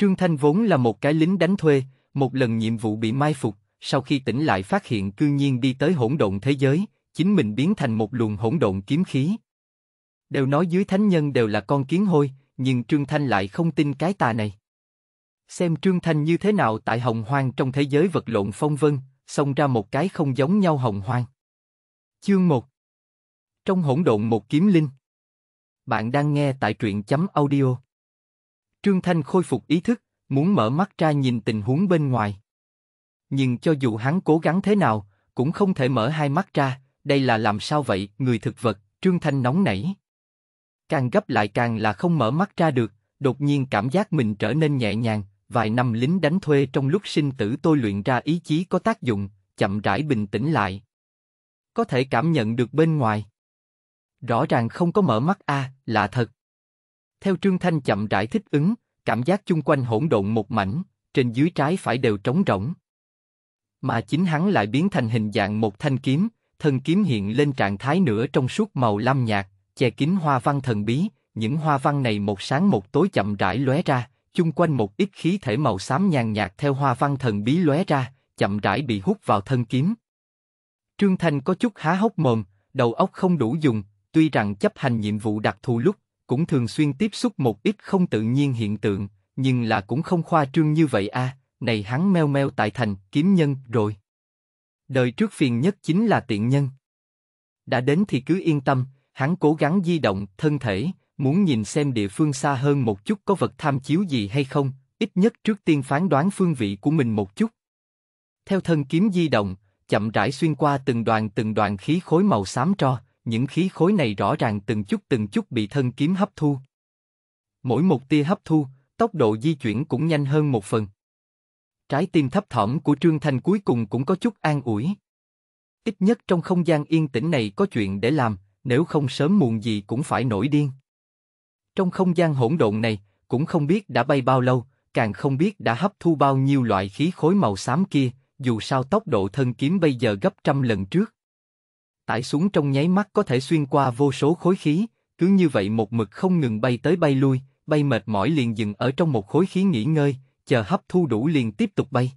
Trương Thanh vốn là một cái lính đánh thuê, một lần nhiệm vụ bị mai phục, sau khi tỉnh lại phát hiện cư nhiên đi tới hỗn độn thế giới, chính mình biến thành một luồng hỗn độn kiếm khí. Đều nói dưới thánh nhân đều là con kiến hôi, nhưng Trương Thanh lại không tin cái tà này. Xem Trương Thanh như thế nào tại hồng hoang trong thế giới vật lộn phong vân, xông ra một cái không giống nhau hồng hoang. Chương 1 Trong hỗn độn một kiếm linh Bạn đang nghe tại truyện chấm audio Trương Thanh khôi phục ý thức, muốn mở mắt ra nhìn tình huống bên ngoài. Nhưng cho dù hắn cố gắng thế nào, cũng không thể mở hai mắt ra, đây là làm sao vậy, người thực vật, Trương Thanh nóng nảy. Càng gấp lại càng là không mở mắt ra được, đột nhiên cảm giác mình trở nên nhẹ nhàng, vài năm lính đánh thuê trong lúc sinh tử tôi luyện ra ý chí có tác dụng, chậm rãi bình tĩnh lại. Có thể cảm nhận được bên ngoài. Rõ ràng không có mở mắt a, à, lạ thật. Theo Trương Thanh chậm rãi thích ứng, cảm giác chung quanh hỗn độn một mảnh, trên dưới trái phải đều trống rỗng. Mà chính hắn lại biến thành hình dạng một thanh kiếm, thân kiếm hiện lên trạng thái nửa trong suốt màu lam nhạt, che kín hoa văn thần bí, những hoa văn này một sáng một tối chậm rãi lóe ra, chung quanh một ít khí thể màu xám nhàn nhạt theo hoa văn thần bí lóe ra, chậm rãi bị hút vào thân kiếm. Trương Thanh có chút há hốc mồm, đầu óc không đủ dùng, tuy rằng chấp hành nhiệm vụ đặc thù lúc cũng thường xuyên tiếp xúc một ít không tự nhiên hiện tượng, nhưng là cũng không khoa trương như vậy a. À, này hắn meo meo tại thành kiếm nhân rồi. Đời trước phiền nhất chính là tiện nhân. Đã đến thì cứ yên tâm, hắn cố gắng di động thân thể, muốn nhìn xem địa phương xa hơn một chút có vật tham chiếu gì hay không, ít nhất trước tiên phán đoán phương vị của mình một chút. Theo thân kiếm di động, chậm rãi xuyên qua từng đoàn từng đoàn khí khối màu xám tro, những khí khối này rõ ràng từng chút từng chút bị thân kiếm hấp thu. Mỗi một tia hấp thu, tốc độ di chuyển cũng nhanh hơn một phần. Trái tim thấp thỏm của Trương Thành cuối cùng cũng có chút an ủi. Ít nhất trong không gian yên tĩnh này có chuyện để làm, nếu không sớm muộn gì cũng phải nổi điên. Trong không gian hỗn độn này, cũng không biết đã bay bao lâu, càng không biết đã hấp thu bao nhiêu loại khí khối màu xám kia, dù sao tốc độ thân kiếm bây giờ gấp trăm lần trước tải xuống trong nháy mắt có thể xuyên qua vô số khối khí, cứ như vậy một mực không ngừng bay tới bay lui, bay mệt mỏi liền dừng ở trong một khối khí nghỉ ngơi, chờ hấp thu đủ liền tiếp tục bay.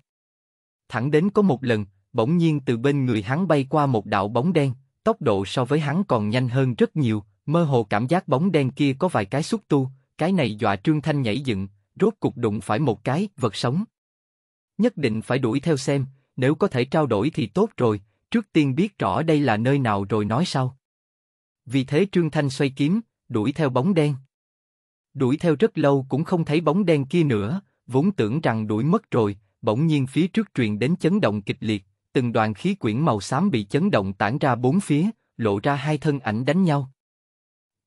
Thẳng đến có một lần, bỗng nhiên từ bên người hắn bay qua một đạo bóng đen, tốc độ so với hắn còn nhanh hơn rất nhiều, mơ hồ cảm giác bóng đen kia có vài cái xúc tu, cái này dọa Trương Thanh nhảy dựng, rốt cục đụng phải một cái vật sống. Nhất định phải đuổi theo xem, nếu có thể trao đổi thì tốt rồi, Trước tiên biết rõ đây là nơi nào rồi nói sau. Vì thế Trương Thanh xoay kiếm, đuổi theo bóng đen. Đuổi theo rất lâu cũng không thấy bóng đen kia nữa, vốn tưởng rằng đuổi mất rồi, bỗng nhiên phía trước truyền đến chấn động kịch liệt, từng đoàn khí quyển màu xám bị chấn động tản ra bốn phía, lộ ra hai thân ảnh đánh nhau.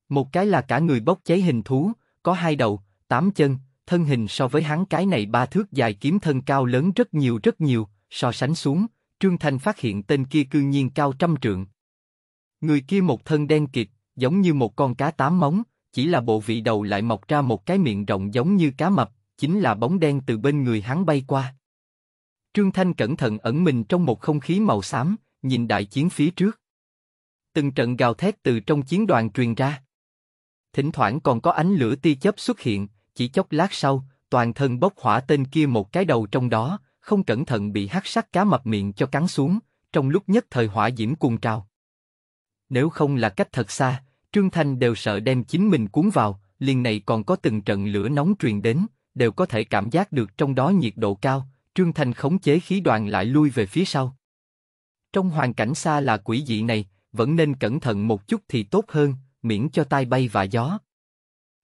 Một cái là cả người bốc cháy hình thú, có hai đầu, tám chân, thân hình so với hắn cái này ba thước dài kiếm thân cao lớn rất nhiều rất nhiều, so sánh xuống, Trương Thành phát hiện tên kia cư nhiên cao trăm trượng. Người kia một thân đen kịt, giống như một con cá tám móng, chỉ là bộ vị đầu lại mọc ra một cái miệng rộng giống như cá mập, chính là bóng đen từ bên người hắn bay qua. Trương Thanh cẩn thận ẩn mình trong một không khí màu xám, nhìn đại chiến phía trước. Từng trận gào thét từ trong chiến đoàn truyền ra. Thỉnh thoảng còn có ánh lửa tia chớp xuất hiện, chỉ chốc lát sau, toàn thân bốc hỏa tên kia một cái đầu trong đó, không cẩn thận bị hắc sắc cá mập miệng cho cắn xuống, trong lúc nhất thời hỏa diễm cuồng trào. Nếu không là cách thật xa, Trương Thanh đều sợ đem chính mình cuốn vào, liền này còn có từng trận lửa nóng truyền đến, đều có thể cảm giác được trong đó nhiệt độ cao, Trương Thanh khống chế khí đoàn lại lui về phía sau. Trong hoàn cảnh xa là quỷ dị này, vẫn nên cẩn thận một chút thì tốt hơn, miễn cho tai bay và gió.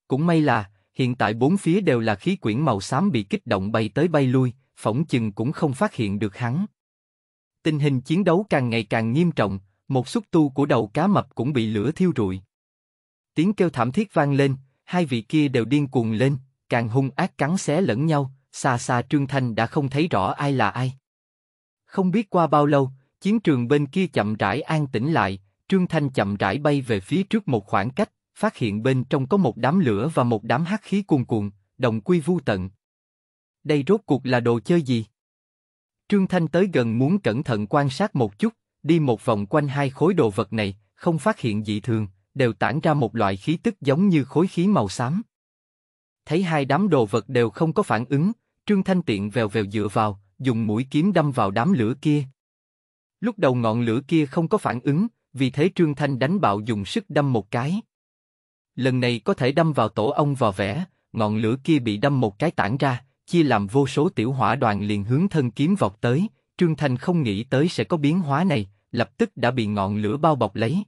Cũng may là, hiện tại bốn phía đều là khí quyển màu xám bị kích động bay tới bay lui, phỏng chừng cũng không phát hiện được hắn. Tình hình chiến đấu càng ngày càng nghiêm trọng, một xúc tu của đầu cá mập cũng bị lửa thiêu rụi. Tiếng kêu thảm thiết vang lên, hai vị kia đều điên cuồng lên, càng hung ác cắn xé lẫn nhau, xa xa Trương Thanh đã không thấy rõ ai là ai. Không biết qua bao lâu, chiến trường bên kia chậm rãi an tĩnh lại, Trương Thanh chậm rãi bay về phía trước một khoảng cách, phát hiện bên trong có một đám lửa và một đám hắc khí cuồn cuộn, đồng quy vu tận đây rốt cuộc là đồ chơi gì? Trương Thanh tới gần muốn cẩn thận quan sát một chút, đi một vòng quanh hai khối đồ vật này, không phát hiện dị thường, đều tản ra một loại khí tức giống như khối khí màu xám. Thấy hai đám đồ vật đều không có phản ứng, Trương Thanh tiện vèo vèo dựa vào, dùng mũi kiếm đâm vào đám lửa kia. Lúc đầu ngọn lửa kia không có phản ứng, vì thế Trương Thanh đánh bạo dùng sức đâm một cái. Lần này có thể đâm vào tổ ong vò vẽ, ngọn lửa kia bị đâm một cái tản ra, chia làm vô số tiểu hỏa đoàn liền hướng thân kiếm vọt tới, Trương Thành không nghĩ tới sẽ có biến hóa này, lập tức đã bị ngọn lửa bao bọc lấy.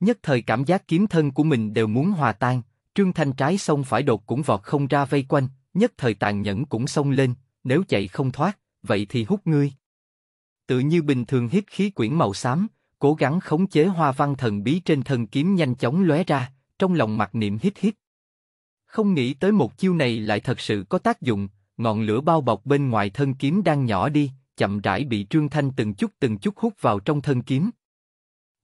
Nhất thời cảm giác kiếm thân của mình đều muốn hòa tan, Trương Thành trái xông phải đột cũng vọt không ra vây quanh, nhất thời tàn nhẫn cũng xông lên, nếu chạy không thoát, vậy thì hút ngươi. Tự như bình thường hít khí quyển màu xám, cố gắng khống chế hoa văn thần bí trên thân kiếm nhanh chóng lóe ra, trong lòng mặt niệm hít hít. Không nghĩ tới một chiêu này lại thật sự có tác dụng, ngọn lửa bao bọc bên ngoài thân kiếm đang nhỏ đi, chậm rãi bị Trương Thanh từng chút từng chút hút vào trong thân kiếm.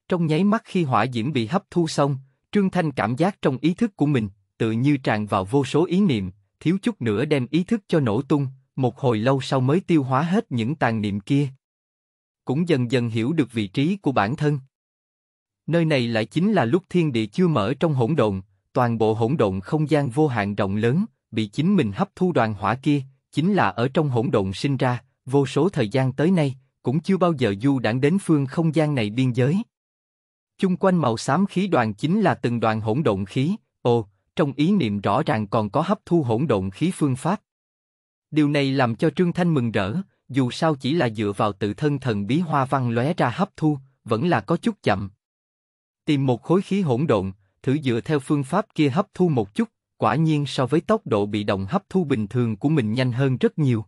Trong nháy mắt khi hỏa diễm bị hấp thu xong, Trương Thanh cảm giác trong ý thức của mình, tự như tràn vào vô số ý niệm, thiếu chút nữa đem ý thức cho nổ tung, một hồi lâu sau mới tiêu hóa hết những tàn niệm kia. Cũng dần dần hiểu được vị trí của bản thân. Nơi này lại chính là lúc thiên địa chưa mở trong hỗn độn, toàn bộ hỗn độn không gian vô hạn rộng lớn, bị chính mình hấp thu đoàn hỏa kia, chính là ở trong hỗn độn sinh ra, vô số thời gian tới nay, cũng chưa bao giờ du đảng đến phương không gian này biên giới. Chung quanh màu xám khí đoàn chính là từng đoàn hỗn độn khí, ồ, trong ý niệm rõ ràng còn có hấp thu hỗn độn khí phương pháp. Điều này làm cho Trương Thanh mừng rỡ, dù sao chỉ là dựa vào tự thân thần bí hoa văn lóe ra hấp thu, vẫn là có chút chậm. Tìm một khối khí hỗn độn, thử dựa theo phương pháp kia hấp thu một chút, quả nhiên so với tốc độ bị động hấp thu bình thường của mình nhanh hơn rất nhiều.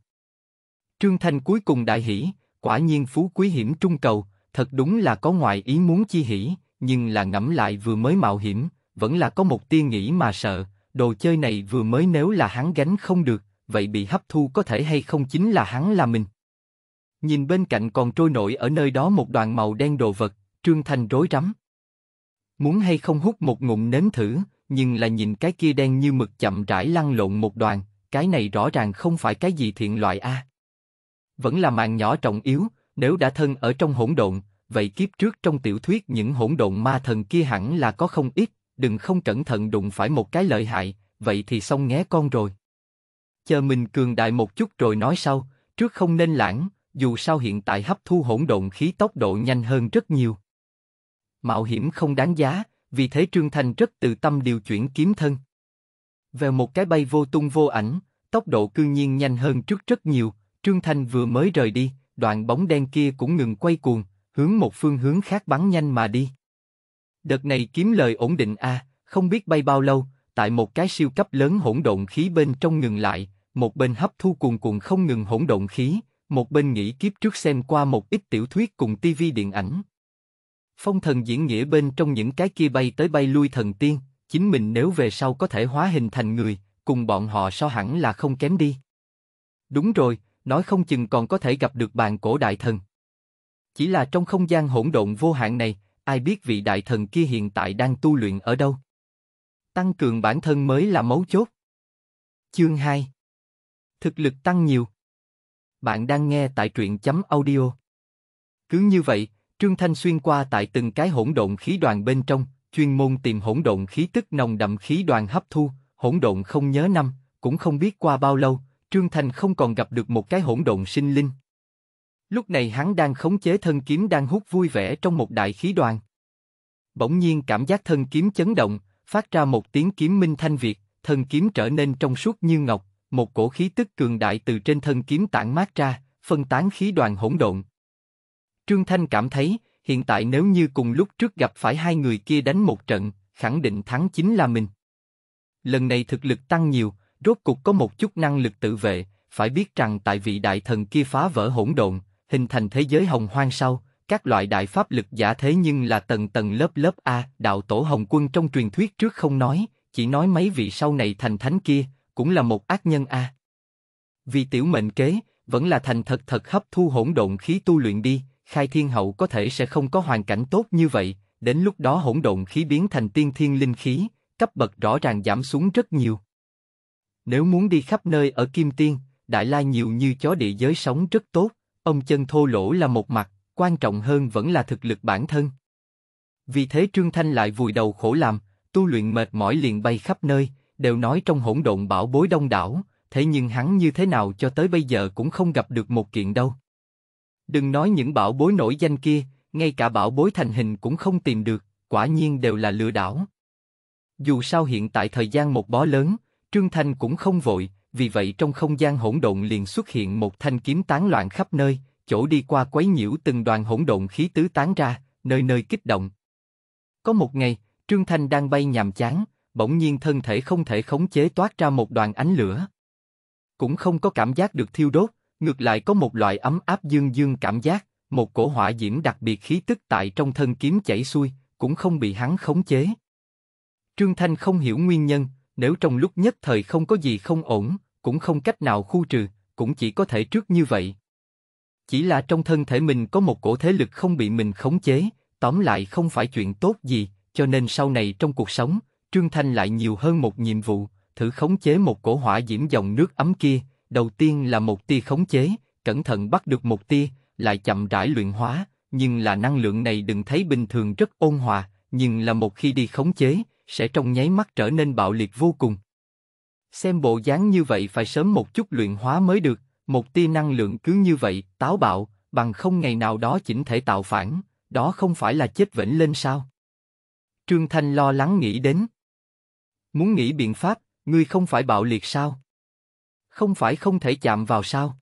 Trương Thanh cuối cùng đại hỉ, quả nhiên phú quý hiểm trung cầu, thật đúng là có ngoại ý muốn chi hỉ, nhưng là ngẫm lại vừa mới mạo hiểm, vẫn là có một tiên nghĩ mà sợ, đồ chơi này vừa mới nếu là hắn gánh không được, vậy bị hấp thu có thể hay không chính là hắn là mình. Nhìn bên cạnh còn trôi nổi ở nơi đó một đoàn màu đen đồ vật, Trương Thanh rối rắm muốn hay không hút một ngụm nếm thử, nhưng là nhìn cái kia đen như mực chậm rãi lăn lộn một đoàn, cái này rõ ràng không phải cái gì thiện loại a. Vẫn là màn nhỏ trọng yếu, nếu đã thân ở trong hỗn độn, vậy kiếp trước trong tiểu thuyết những hỗn độn ma thần kia hẳn là có không ít, đừng không cẩn thận đụng phải một cái lợi hại, vậy thì xong nghé con rồi. Chờ mình cường đại một chút rồi nói sau, trước không nên lãng, dù sao hiện tại hấp thu hỗn độn khí tốc độ nhanh hơn rất nhiều mạo hiểm không đáng giá, vì thế Trương Thành rất tự tâm điều chuyển kiếm thân. về một cái bay vô tung vô ảnh, tốc độ cư nhiên nhanh hơn trước rất nhiều, Trương Thành vừa mới rời đi, đoạn bóng đen kia cũng ngừng quay cuồng, hướng một phương hướng khác bắn nhanh mà đi. Đợt này kiếm lời ổn định a, không biết bay bao lâu, tại một cái siêu cấp lớn hỗn độn khí bên trong ngừng lại, một bên hấp thu cuồn cuộn không ngừng hỗn độn khí, một bên nghĩ kiếp trước xem qua một ít tiểu thuyết cùng tivi điện ảnh, Phong thần diễn nghĩa bên trong những cái kia bay tới bay lui thần tiên, chính mình nếu về sau có thể hóa hình thành người, cùng bọn họ so hẳn là không kém đi. Đúng rồi, nói không chừng còn có thể gặp được bàn cổ đại thần. Chỉ là trong không gian hỗn độn vô hạn này, ai biết vị đại thần kia hiện tại đang tu luyện ở đâu. Tăng cường bản thân mới là mấu chốt. Chương 2 Thực lực tăng nhiều. Bạn đang nghe tại truyện chấm audio. Cứ như vậy, Trương Thanh xuyên qua tại từng cái hỗn độn khí đoàn bên trong, chuyên môn tìm hỗn độn khí tức nồng đậm khí đoàn hấp thu, hỗn độn không nhớ năm, cũng không biết qua bao lâu, Trương Thanh không còn gặp được một cái hỗn độn sinh linh. Lúc này hắn đang khống chế thân kiếm đang hút vui vẻ trong một đại khí đoàn. Bỗng nhiên cảm giác thân kiếm chấn động, phát ra một tiếng kiếm minh thanh việt, thân kiếm trở nên trong suốt như ngọc, một cổ khí tức cường đại từ trên thân kiếm tản mát ra, phân tán khí đoàn hỗn độn, Trương Thanh cảm thấy, hiện tại nếu như cùng lúc trước gặp phải hai người kia đánh một trận, khẳng định thắng chính là mình. Lần này thực lực tăng nhiều, rốt cục có một chút năng lực tự vệ, phải biết rằng tại vị đại thần kia phá vỡ hỗn độn, hình thành thế giới hồng hoang sau, các loại đại pháp lực giả thế nhưng là tầng tầng lớp lớp A, đạo tổ Hồng Quân trong truyền thuyết trước không nói, chỉ nói mấy vị sau này thành thánh kia, cũng là một ác nhân A. Vì tiểu mệnh kế, vẫn là thành thật thật hấp thu hỗn độn khí tu luyện đi, khai thiên hậu có thể sẽ không có hoàn cảnh tốt như vậy, đến lúc đó hỗn độn khí biến thành tiên thiên linh khí, cấp bậc rõ ràng giảm xuống rất nhiều. Nếu muốn đi khắp nơi ở Kim Tiên, Đại La nhiều như chó địa giới sống rất tốt, ông chân thô lỗ là một mặt, quan trọng hơn vẫn là thực lực bản thân. Vì thế Trương Thanh lại vùi đầu khổ làm, tu luyện mệt mỏi liền bay khắp nơi, đều nói trong hỗn độn bảo bối đông đảo, thế nhưng hắn như thế nào cho tới bây giờ cũng không gặp được một kiện đâu. Đừng nói những bảo bối nổi danh kia, ngay cả bảo bối thành hình cũng không tìm được, quả nhiên đều là lừa đảo. Dù sao hiện tại thời gian một bó lớn, Trương Thanh cũng không vội, vì vậy trong không gian hỗn độn liền xuất hiện một thanh kiếm tán loạn khắp nơi, chỗ đi qua quấy nhiễu từng đoàn hỗn độn khí tứ tán ra, nơi nơi kích động. Có một ngày, Trương Thanh đang bay nhàm chán, bỗng nhiên thân thể không thể khống chế toát ra một đoàn ánh lửa. Cũng không có cảm giác được thiêu đốt, Ngược lại có một loại ấm áp dương dương cảm giác, một cổ hỏa diễm đặc biệt khí tức tại trong thân kiếm chảy xuôi, cũng không bị hắn khống chế. Trương Thanh không hiểu nguyên nhân, nếu trong lúc nhất thời không có gì không ổn, cũng không cách nào khu trừ, cũng chỉ có thể trước như vậy. Chỉ là trong thân thể mình có một cổ thế lực không bị mình khống chế, tóm lại không phải chuyện tốt gì, cho nên sau này trong cuộc sống, Trương Thanh lại nhiều hơn một nhiệm vụ, thử khống chế một cổ hỏa diễm dòng nước ấm kia, Đầu tiên là một tia khống chế, cẩn thận bắt được một tia, lại chậm rãi luyện hóa, nhưng là năng lượng này đừng thấy bình thường rất ôn hòa, nhưng là một khi đi khống chế, sẽ trong nháy mắt trở nên bạo liệt vô cùng. Xem bộ dáng như vậy phải sớm một chút luyện hóa mới được, một tia năng lượng cứ như vậy, táo bạo, bằng không ngày nào đó chỉnh thể tạo phản, đó không phải là chết vĩnh lên sao? Trương Thanh lo lắng nghĩ đến. Muốn nghĩ biện pháp, ngươi không phải bạo liệt sao? không phải không thể chạm vào sao?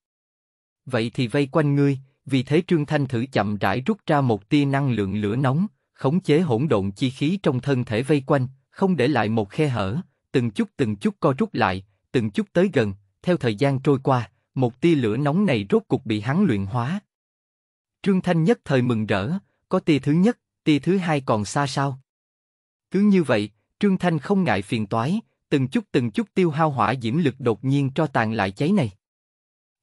Vậy thì vây quanh ngươi, vì thế Trương Thanh thử chậm rãi rút ra một tia năng lượng lửa nóng, khống chế hỗn độn chi khí trong thân thể vây quanh, không để lại một khe hở, từng chút từng chút co rút lại, từng chút tới gần, theo thời gian trôi qua, một tia lửa nóng này rốt cục bị hắn luyện hóa. Trương Thanh nhất thời mừng rỡ, có tia thứ nhất, tia thứ hai còn xa sao? Cứ như vậy, Trương Thanh không ngại phiền toái, từng chút từng chút tiêu hao hỏa diễm lực đột nhiên cho tàn lại cháy này.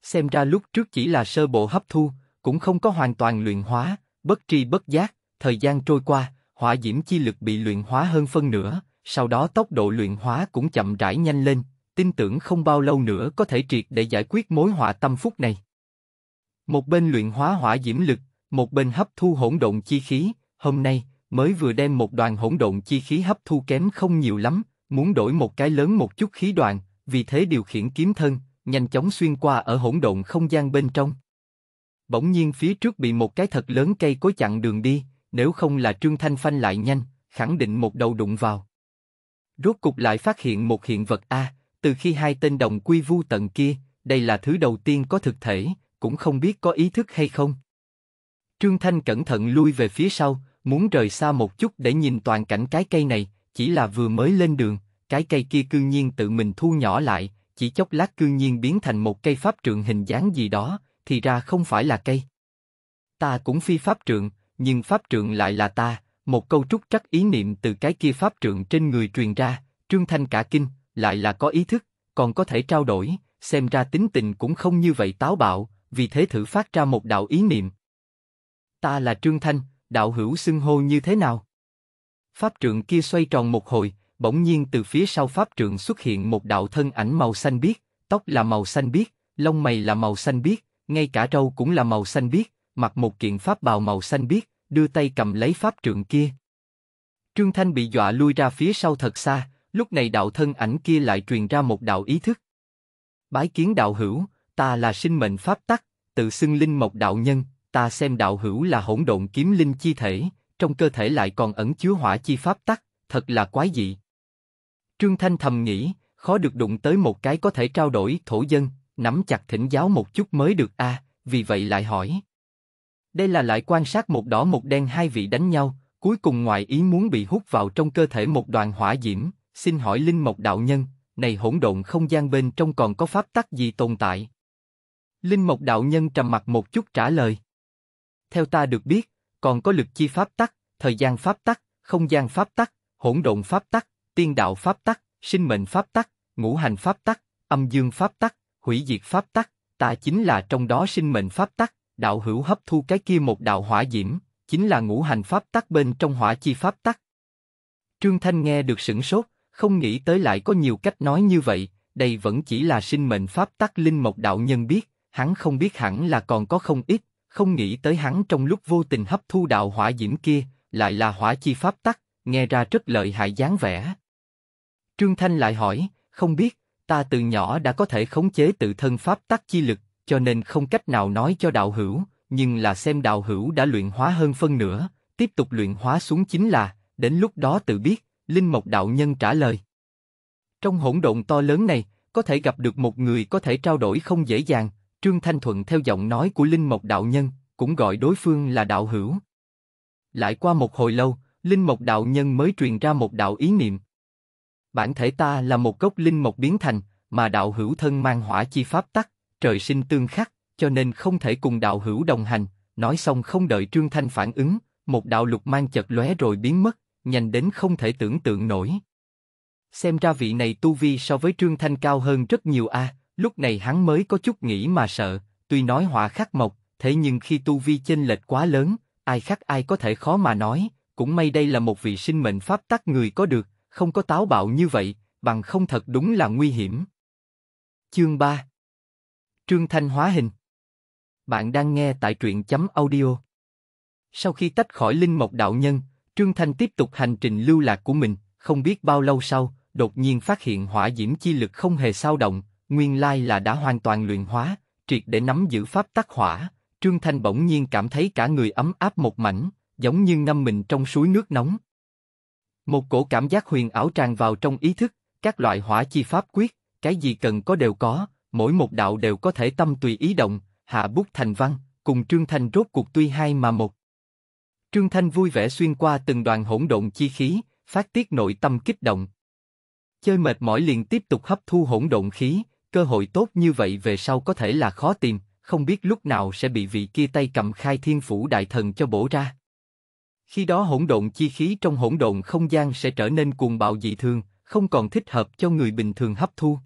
Xem ra lúc trước chỉ là sơ bộ hấp thu, cũng không có hoàn toàn luyện hóa, bất tri bất giác, thời gian trôi qua, hỏa diễm chi lực bị luyện hóa hơn phân nửa, sau đó tốc độ luyện hóa cũng chậm rãi nhanh lên, tin tưởng không bao lâu nữa có thể triệt để giải quyết mối họa tâm phúc này. Một bên luyện hóa hỏa diễm lực, một bên hấp thu hỗn độn chi khí, hôm nay mới vừa đem một đoàn hỗn độn chi khí hấp thu kém không nhiều lắm, muốn đổi một cái lớn một chút khí đoàn, vì thế điều khiển kiếm thân, nhanh chóng xuyên qua ở hỗn độn không gian bên trong. Bỗng nhiên phía trước bị một cái thật lớn cây cối chặn đường đi, nếu không là Trương Thanh Phanh lại nhanh, khẳng định một đầu đụng vào. Rốt cục lại phát hiện một hiện vật A, từ khi hai tên đồng quy vu tận kia, đây là thứ đầu tiên có thực thể, cũng không biết có ý thức hay không. Trương Thanh cẩn thận lui về phía sau, muốn rời xa một chút để nhìn toàn cảnh cái cây này, chỉ là vừa mới lên đường, cái cây kia cương nhiên tự mình thu nhỏ lại, chỉ chốc lát cương nhiên biến thành một cây pháp trượng hình dáng gì đó, thì ra không phải là cây. Ta cũng phi pháp trượng, nhưng pháp trượng lại là ta, một câu trúc trắc ý niệm từ cái kia pháp trượng trên người truyền ra, Trương Thanh cả kinh, lại là có ý thức, còn có thể trao đổi, xem ra tính tình cũng không như vậy táo bạo, vì thế thử phát ra một đạo ý niệm. Ta là Trương Thanh, đạo hữu xưng hô như thế nào? Pháp trượng kia xoay tròn một hồi, bỗng nhiên từ phía sau pháp trượng xuất hiện một đạo thân ảnh màu xanh biếc, tóc là màu xanh biếc, lông mày là màu xanh biếc, ngay cả râu cũng là màu xanh biếc, mặc một kiện pháp bào màu xanh biếc, đưa tay cầm lấy pháp trượng kia. Trương Thanh bị dọa lui ra phía sau thật xa, lúc này đạo thân ảnh kia lại truyền ra một đạo ý thức. Bái kiến đạo hữu, ta là sinh mệnh pháp tắc, tự xưng linh mộc đạo nhân, ta xem đạo hữu là hỗn độn kiếm linh chi thể, trong cơ thể lại còn ẩn chứa hỏa chi pháp tắc, thật là quái dị. Trương Thanh thầm nghĩ, khó được đụng tới một cái có thể trao đổi thổ dân, nắm chặt thỉnh giáo một chút mới được a, à, vì vậy lại hỏi. Đây là lại quan sát một đỏ một đen hai vị đánh nhau, cuối cùng ngoại ý muốn bị hút vào trong cơ thể một đoàn hỏa diễm, xin hỏi Linh Mộc Đạo Nhân, này hỗn độn không gian bên trong còn có pháp tắc gì tồn tại? Linh Mộc Đạo Nhân trầm mặt một chút trả lời. Theo ta được biết, còn có lực chi pháp tắc, thời gian pháp tắc, không gian pháp tắc, hỗn độn pháp tắc, tiên đạo pháp tắc, sinh mệnh pháp tắc, ngũ hành pháp tắc, âm dương pháp tắc, hủy diệt pháp tắc, ta chính là trong đó sinh mệnh pháp tắc, đạo hữu hấp thu cái kia một đạo hỏa diễm, chính là ngũ hành pháp tắc bên trong hỏa chi pháp tắc. Trương Thanh nghe được sửng sốt, không nghĩ tới lại có nhiều cách nói như vậy, đây vẫn chỉ là sinh mệnh pháp tắc linh mộc đạo nhân biết, hắn không biết hẳn là còn có không ít, không nghĩ tới hắn trong lúc vô tình hấp thu đạo hỏa diễm kia, lại là hỏa chi pháp tắc, nghe ra rất lợi hại dáng vẻ. Trương Thanh lại hỏi, không biết, ta từ nhỏ đã có thể khống chế tự thân pháp tắc chi lực, cho nên không cách nào nói cho đạo hữu, nhưng là xem đạo hữu đã luyện hóa hơn phân nửa, tiếp tục luyện hóa xuống chính là, đến lúc đó tự biết, Linh Mộc Đạo Nhân trả lời. Trong hỗn độn to lớn này, có thể gặp được một người có thể trao đổi không dễ dàng, Trương Thanh Thuận theo giọng nói của Linh Mộc Đạo Nhân, cũng gọi đối phương là Đạo Hữu. Lại qua một hồi lâu, Linh Mộc Đạo Nhân mới truyền ra một đạo ý niệm. Bản thể ta là một gốc Linh Mộc biến thành, mà Đạo Hữu thân mang hỏa chi pháp tắc, trời sinh tương khắc, cho nên không thể cùng Đạo Hữu đồng hành. Nói xong không đợi Trương Thanh phản ứng, một đạo lục mang chật lóe rồi biến mất, nhanh đến không thể tưởng tượng nổi. Xem ra vị này tu vi so với Trương Thanh cao hơn rất nhiều a, à, Lúc này hắn mới có chút nghĩ mà sợ, tuy nói họa khắc mộc, thế nhưng khi tu vi chênh lệch quá lớn, ai khắc ai có thể khó mà nói, cũng may đây là một vị sinh mệnh pháp tắc người có được, không có táo bạo như vậy, bằng không thật đúng là nguy hiểm. Chương 3 Trương Thanh hóa hình Bạn đang nghe tại truyện chấm audio. Sau khi tách khỏi linh mộc đạo nhân, Trương Thanh tiếp tục hành trình lưu lạc của mình, không biết bao lâu sau, đột nhiên phát hiện hỏa diễm chi lực không hề sao động, nguyên lai là đã hoàn toàn luyện hóa, triệt để nắm giữ pháp tắc hỏa. Trương Thanh bỗng nhiên cảm thấy cả người ấm áp một mảnh, giống như ngâm mình trong suối nước nóng. Một cổ cảm giác huyền ảo tràn vào trong ý thức, các loại hỏa chi pháp quyết, cái gì cần có đều có, mỗi một đạo đều có thể tâm tùy ý động, hạ bút thành văn, cùng Trương Thanh rốt cuộc tuy hai mà một. Trương Thanh vui vẻ xuyên qua từng đoàn hỗn độn chi khí, phát tiết nội tâm kích động. Chơi mệt mỏi liền tiếp tục hấp thu hỗn độn khí, cơ hội tốt như vậy về sau có thể là khó tìm, không biết lúc nào sẽ bị vị kia tay cầm khai thiên phủ đại thần cho bổ ra. Khi đó hỗn độn chi khí trong hỗn độn không gian sẽ trở nên cuồng bạo dị thường, không còn thích hợp cho người bình thường hấp thu.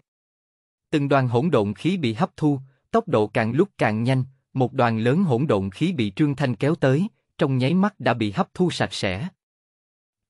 Từng đoàn hỗn độn khí bị hấp thu, tốc độ càng lúc càng nhanh, một đoàn lớn hỗn độn khí bị Trương Thanh kéo tới, trong nháy mắt đã bị hấp thu sạch sẽ.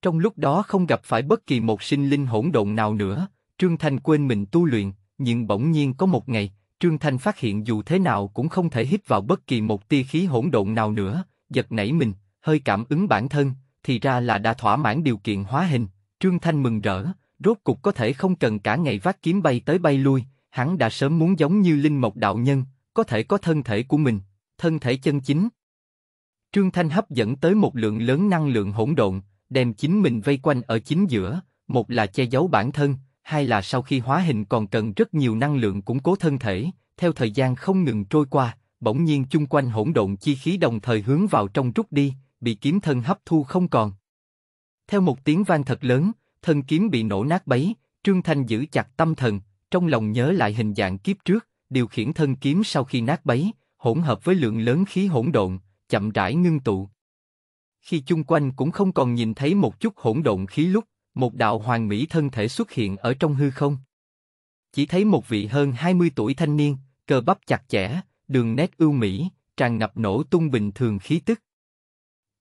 Trong lúc đó không gặp phải bất kỳ một sinh linh hỗn độn nào nữa, Trương Thanh quên mình tu luyện, nhưng bỗng nhiên có một ngày, Trương Thanh phát hiện dù thế nào cũng không thể hít vào bất kỳ một tia khí hỗn độn nào nữa, giật nảy mình, hơi cảm ứng bản thân, thì ra là đã thỏa mãn điều kiện hóa hình. Trương Thanh mừng rỡ, rốt cục có thể không cần cả ngày vác kiếm bay tới bay lui, hắn đã sớm muốn giống như Linh Mộc Đạo Nhân, có thể có thân thể của mình, thân thể chân chính. Trương Thanh hấp dẫn tới một lượng lớn năng lượng hỗn độn, đem chính mình vây quanh ở chính giữa, một là che giấu bản thân, hai là sau khi hóa hình còn cần rất nhiều năng lượng củng cố thân thể, theo thời gian không ngừng trôi qua, bỗng nhiên chung quanh hỗn độn chi khí đồng thời hướng vào trong rút đi, bị kiếm thân hấp thu không còn. Theo một tiếng vang thật lớn, thân kiếm bị nổ nát bấy, Trương Thanh giữ chặt tâm thần, trong lòng nhớ lại hình dạng kiếp trước, điều khiển thân kiếm sau khi nát bấy, hỗn hợp với lượng lớn khí hỗn độn, chậm rãi ngưng tụ. Khi chung quanh cũng không còn nhìn thấy một chút hỗn độn khí lúc, một đạo hoàng mỹ thân thể xuất hiện ở trong hư không. Chỉ thấy một vị hơn 20 tuổi thanh niên, cơ bắp chặt chẽ, đường nét ưu mỹ, tràn ngập nổ tung bình thường khí tức.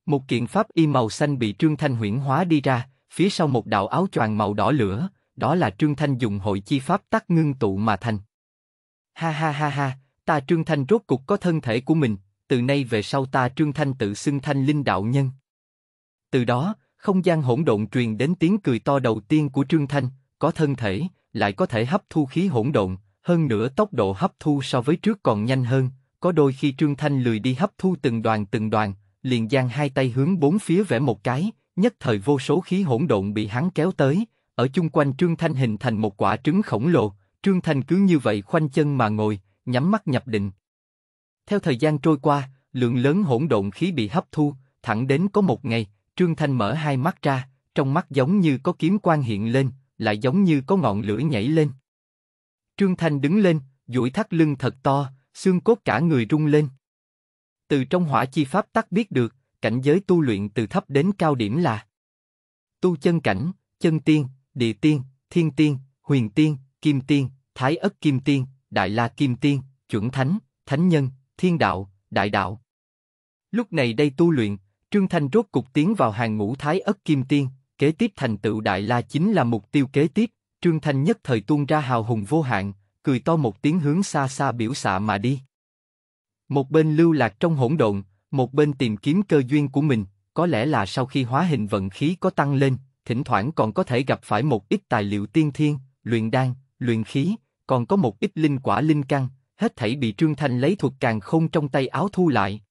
Một kiện pháp y màu xanh bị Trương Thanh huyễn hóa đi ra, phía sau một đạo áo choàng màu đỏ lửa, đó là Trương Thanh dùng hội chi pháp tắc ngưng tụ mà thành. Ha ha ha ha, ta Trương Thanh rốt cục có thân thể của mình, từ nay về sau ta Trương Thanh tự xưng Thanh Linh Đạo Nhân. Từ đó, không gian hỗn độn truyền đến tiếng cười to đầu tiên của Trương Thanh, có thân thể, lại có thể hấp thu khí hỗn độn, hơn nữa tốc độ hấp thu so với trước còn nhanh hơn, có đôi khi Trương Thanh lười đi hấp thu từng đoàn từng đoàn, liền giang hai tay hướng bốn phía vẽ một cái, nhất thời vô số khí hỗn độn bị hắn kéo tới, ở chung quanh Trương Thanh hình thành một quả trứng khổng lồ, Trương Thanh cứ như vậy khoanh chân mà ngồi, nhắm mắt nhập định. Theo thời gian trôi qua, lượng lớn hỗn độn khí bị hấp thu, thẳng đến có một ngày, Trương Thanh mở hai mắt ra, trong mắt giống như có kiếm quan hiện lên, lại giống như có ngọn lửa nhảy lên. Trương Thanh đứng lên, duỗi thắt lưng thật to, xương cốt cả người rung lên. Từ trong hỏa chi pháp tắc biết được, cảnh giới tu luyện từ thấp đến cao điểm là tu chân cảnh, chân tiên, địa tiên, thiên tiên, huyền tiên, kim tiên, thái ất kim tiên, đại la kim tiên, chuẩn thánh, thánh nhân, thiên đạo, đại đạo. Lúc này đây tu luyện, Trương Thanh rốt cục tiến vào hàng ngũ thái ất kim tiên, kế tiếp thành tựu Đại La chính là mục tiêu kế tiếp, Trương Thanh nhất thời tuôn ra hào hùng vô hạn, cười to một tiếng hướng xa xa biểu xạ mà đi. Một bên lưu lạc trong hỗn độn, một bên tìm kiếm cơ duyên của mình, có lẽ là sau khi hóa hình vận khí có tăng lên, thỉnh thoảng còn có thể gặp phải một ít tài liệu tiên thiên, luyện đan, luyện khí, còn có một ít linh quả linh căn, hết thảy bị Trương Thanh lấy thuật càng không trong tay áo thu lại.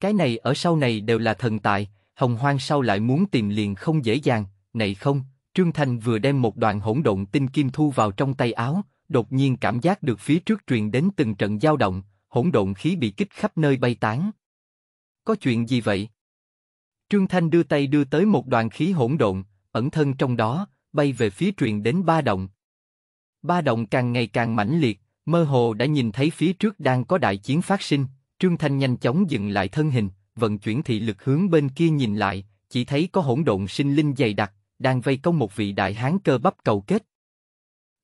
Cái này ở sau này đều là thần tài, hồng hoang sau lại muốn tìm liền không dễ dàng, này không, Trương Thành vừa đem một đoạn hỗn độn tinh kim thu vào trong tay áo, đột nhiên cảm giác được phía trước truyền đến từng trận dao động, hỗn độn khí bị kích khắp nơi bay tán. Có chuyện gì vậy? Trương Thanh đưa tay đưa tới một đoàn khí hỗn độn, ẩn thân trong đó, bay về phía truyền đến ba động. Ba động càng ngày càng mãnh liệt, mơ hồ đã nhìn thấy phía trước đang có đại chiến phát sinh. Trương Thanh nhanh chóng dừng lại thân hình, vận chuyển thị lực hướng bên kia nhìn lại, chỉ thấy có hỗn độn sinh linh dày đặc, đang vây công một vị đại hán cơ bắp cầu kết.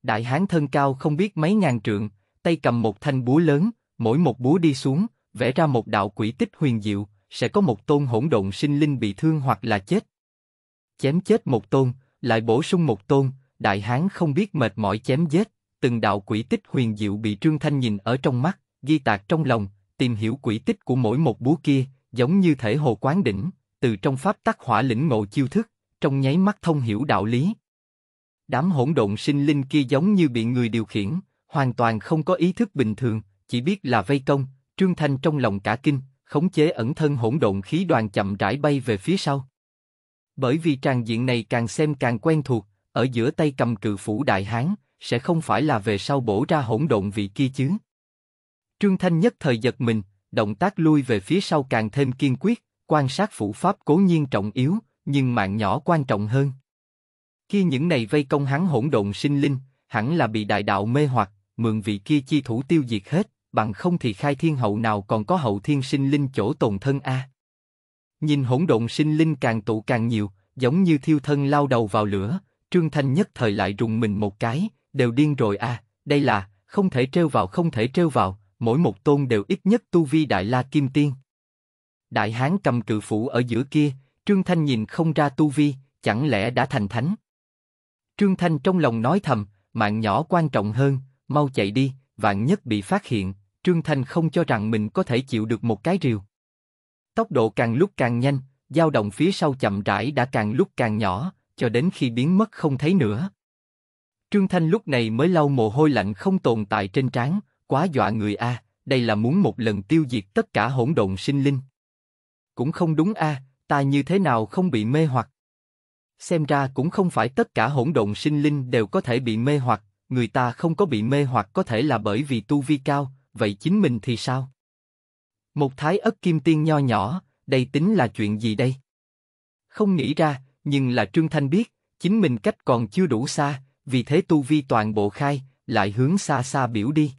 Đại hán thân cao không biết mấy ngàn trượng, tay cầm một thanh búa lớn, mỗi một búa đi xuống, vẽ ra một đạo quỷ tích huyền diệu, sẽ có một tôn hỗn độn sinh linh bị thương hoặc là chết. Chém chết một tôn, lại bổ sung một tôn, đại hán không biết mệt mỏi chém giết, từng đạo quỷ tích huyền diệu bị Trương Thanh nhìn ở trong mắt, ghi tạc trong lòng, tìm hiểu quỹ tích của mỗi một búa kia, giống như thể hồ quán đỉnh, từ trong pháp tắc hỏa lĩnh ngộ chiêu thức, trong nháy mắt thông hiểu đạo lý. Đám hỗn độn sinh linh kia giống như bị người điều khiển, hoàn toàn không có ý thức bình thường, chỉ biết là vây công, Trương Thanh trong lòng cả kinh, khống chế ẩn thân hỗn độn khí đoàn chậm rãi bay về phía sau. Bởi vì tràng diện này càng xem càng quen thuộc, ở giữa tay cầm cự phủ đại hán, sẽ không phải là về sau bổ ra hỗn độn vị kia chứ. Trương Thanh nhất thời giật mình, động tác lui về phía sau càng thêm kiên quyết, quan sát phủ pháp cố nhiên trọng yếu, nhưng mạng nhỏ quan trọng hơn. Khi những này vây công hắn hỗn độn sinh linh, hẳn là bị đại đạo mê hoặc, mượn vị kia chi thủ tiêu diệt hết, bằng không thì khai thiên hậu nào còn có hậu thiên sinh linh chỗ tồn thân a. Nhìn hỗn độn sinh linh càng tụ càng nhiều, giống như thiêu thân lao đầu vào lửa, Trương Thanh nhất thời lại rùng mình một cái, đều điên rồi a, đây là, không thể trêu vào không thể trêu vào, mỗi một tôn đều ít nhất tu vi đại la kim tiên. Đại hán cầm cự phủ ở giữa kia, Trương Thanh nhìn không ra tu vi, chẳng lẽ đã thành thánh? Trương Thanh trong lòng nói thầm, mạng nhỏ quan trọng hơn, mau chạy đi, vạn nhất bị phát hiện, Trương Thanh không cho rằng mình có thể chịu được một cái rìu. Tốc độ càng lúc càng nhanh, dao động phía sau chậm rãi đã càng lúc càng nhỏ, cho đến khi biến mất không thấy nữa. Trương Thanh lúc này mới lau mồ hôi lạnh không tồn tại trên trán, quá dọa người a, đây là muốn một lần tiêu diệt tất cả hỗn độn sinh linh. Cũng không đúng a, ta như thế nào không bị mê hoặc. Xem ra cũng không phải tất cả hỗn độn sinh linh đều có thể bị mê hoặc, người ta không có bị mê hoặc có thể là bởi vì tu vi cao, vậy chính mình thì sao? Một thái ất kim tiên nho nhỏ, đây tính là chuyện gì đây? Không nghĩ ra, nhưng là Trương Thanh biết, chính mình cách còn chưa đủ xa, vì thế tu vi toàn bộ khai, lại hướng xa xa biểu đi.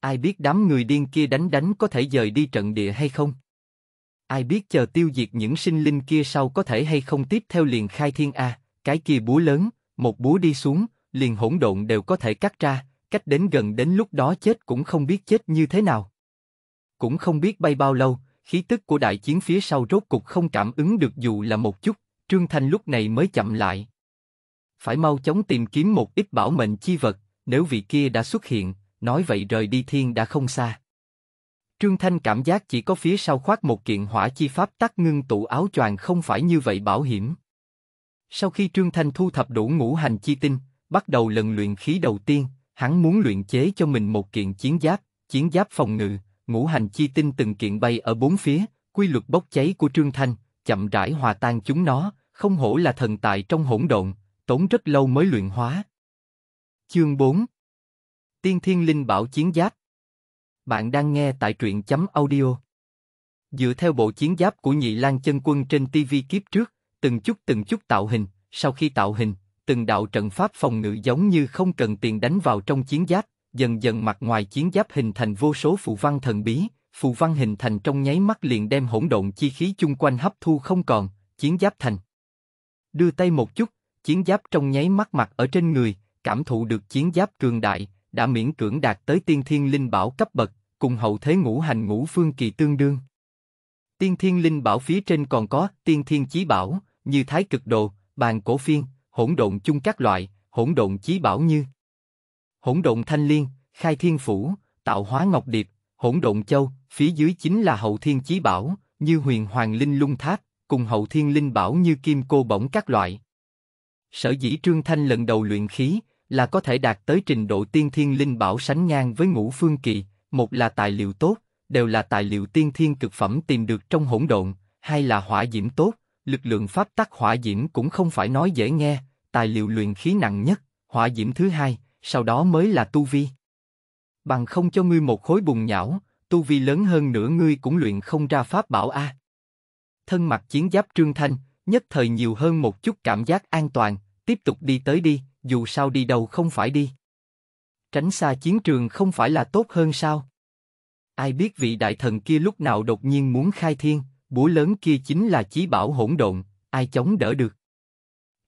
Ai biết đám người điên kia đánh đánh có thể dời đi trận địa hay không? Ai biết chờ tiêu diệt những sinh linh kia sau có thể hay không tiếp theo liền khai thiên a, cái kia búa lớn, một búa đi xuống, liền hỗn độn đều có thể cắt ra, cách đến gần đến lúc đó chết cũng không biết chết như thế nào. Cũng không biết bay bao lâu, khí tức của đại chiến phía sau rốt cục không cảm ứng được dù là một chút, Trương Thanh lúc này mới chậm lại. Phải mau chóng tìm kiếm một ít bảo mệnh chi vật, nếu vị kia đã xuất hiện, nói vậy rời đi thiên đã không xa. Trương Thanh cảm giác chỉ có phía sau khoác một kiện hỏa chi pháp tắc ngưng tụ áo choàng không phải như vậy bảo hiểm. Sau khi Trương Thanh thu thập đủ ngũ hành chi tinh, bắt đầu lần luyện khí đầu tiên, hắn muốn luyện chế cho mình một kiện chiến giáp, chiến giáp phòng ngự, ngũ hành chi tinh từng kiện bay ở bốn phía, quy luật bốc cháy của Trương Thanh, chậm rãi hòa tan chúng nó, không hổ là thần tài trong hỗn độn, tốn rất lâu mới luyện hóa. Chương 4 Tiên Thiên Linh Bảo Chiến Giáp Bạn đang nghe tại truyện chấm audio. Dựa theo bộ chiến giáp của Nhị Lan Chân Quân trên TV kiếp trước, từng chút từng chút tạo hình, sau khi tạo hình, từng đạo trận pháp phòng ngự giống như không cần tiền đánh vào trong chiến giáp, dần dần mặt ngoài chiến giáp hình thành vô số phù văn thần bí, phù văn hình thành trong nháy mắt liền đem hỗn độn chi khí chung quanh hấp thu không còn, chiến giáp thành. Đưa tay một chút, chiến giáp trong nháy mắt mặt ở trên người, cảm thụ được chiến giáp cường đại, đã miễn cưỡng đạt tới tiên thiên linh bảo cấp bậc, cùng hậu thế ngũ hành ngũ phương kỳ tương đương. Tiên thiên linh bảo phía trên còn có tiên thiên chí bảo, như thái cực đồ, bàn cổ phiên, hỗn độn chung các loại, hỗn độn chí bảo như hỗn độn thanh liên, khai thiên phủ, tạo hóa ngọc điệp, hỗn độn châu, phía dưới chính là hậu thiên chí bảo, như huyền hoàng linh lung tháp, cùng hậu thiên linh bảo như kim cô bổng các loại. Sở dĩ Trương Thanh lần đầu luyện khí, là có thể đạt tới trình độ tiên thiên linh bảo sánh ngang với ngũ phương kỳ, một là tài liệu tốt, đều là tài liệu tiên thiên cực phẩm tìm được trong hỗn độn, hai là hỏa diễm tốt, lực lượng pháp tắc hỏa diễm cũng không phải nói dễ nghe, tài liệu luyện khí nặng nhất, hỏa diễm thứ hai, sau đó mới là tu vi. Bằng không cho ngươi một khối bùn nhão, tu vi lớn hơn nửa ngươi cũng luyện không ra pháp bảo a. Thân mặt chiến giáp Trương Thanh, nhất thời nhiều hơn một chút cảm giác an toàn, tiếp tục đi tới đi, dù sao đi đâu không phải đi. Tránh xa chiến trường không phải là tốt hơn sao? Ai biết vị đại thần kia lúc nào đột nhiên muốn khai thiên, búa lớn kia chính là chí bảo hỗn độn, ai chống đỡ được.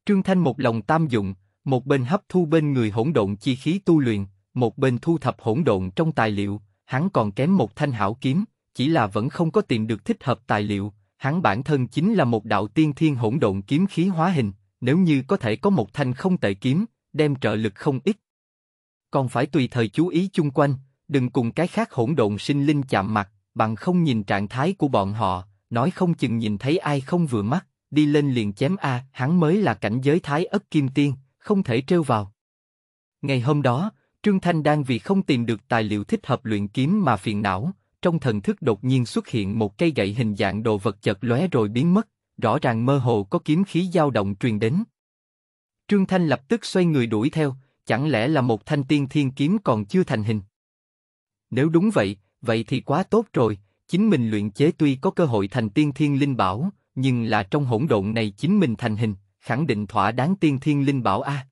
Trương Thanh một lòng tam dụng, một bên hấp thu bên người hỗn độn chi khí tu luyện, một bên thu thập hỗn độn trong tài liệu, hắn còn kém một thanh hảo kiếm, chỉ là vẫn không có tìm được thích hợp tài liệu, hắn bản thân chính là một đạo tiên thiên hỗn độn kiếm khí hóa hình nếu như có thể có một thanh không tệ kiếm, đem trợ lực không ít. Còn phải tùy thời chú ý chung quanh, đừng cùng cái khác hỗn độn sinh linh chạm mặt, bằng không nhìn trạng thái của bọn họ, nói không chừng nhìn thấy ai không vừa mắt, đi lên liền chém a, hắn mới là cảnh giới thái ất kim tiên, không thể trêu vào. Ngày hôm đó, Trương Thanh đang vì không tìm được tài liệu thích hợp luyện kiếm mà phiền não, trong thần thức đột nhiên xuất hiện một cây gậy hình dạng đồ vật chật lóe rồi biến mất, rõ ràng mơ hồ có kiếm khí dao động truyền đến. Trương Thanh lập tức xoay người đuổi theo, chẳng lẽ là một thanh tiên thiên kiếm còn chưa thành hình? Nếu đúng vậy, vậy thì quá tốt rồi, chính mình luyện chế tuy có cơ hội thành tiên thiên linh bảo, nhưng là trong hỗn độn này chính mình thành hình, khẳng định thỏa đáng tiên thiên linh bảo a.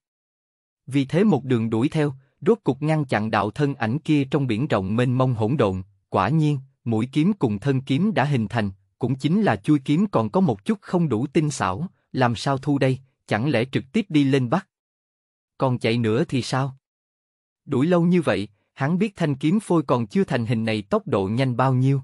Vì thế một đường đuổi theo, rốt cục ngăn chặn đạo thân ảnh kia trong biển rộng mênh mông hỗn độn, quả nhiên, mũi kiếm cùng thân kiếm đã hình thành, cũng chính là chui kiếm còn có một chút không đủ tinh xảo, làm sao thu đây, chẳng lẽ trực tiếp đi lên bắt? Còn chạy nữa thì sao? Đuổi lâu như vậy, hắn biết thanh kiếm phôi còn chưa thành hình này tốc độ nhanh bao nhiêu.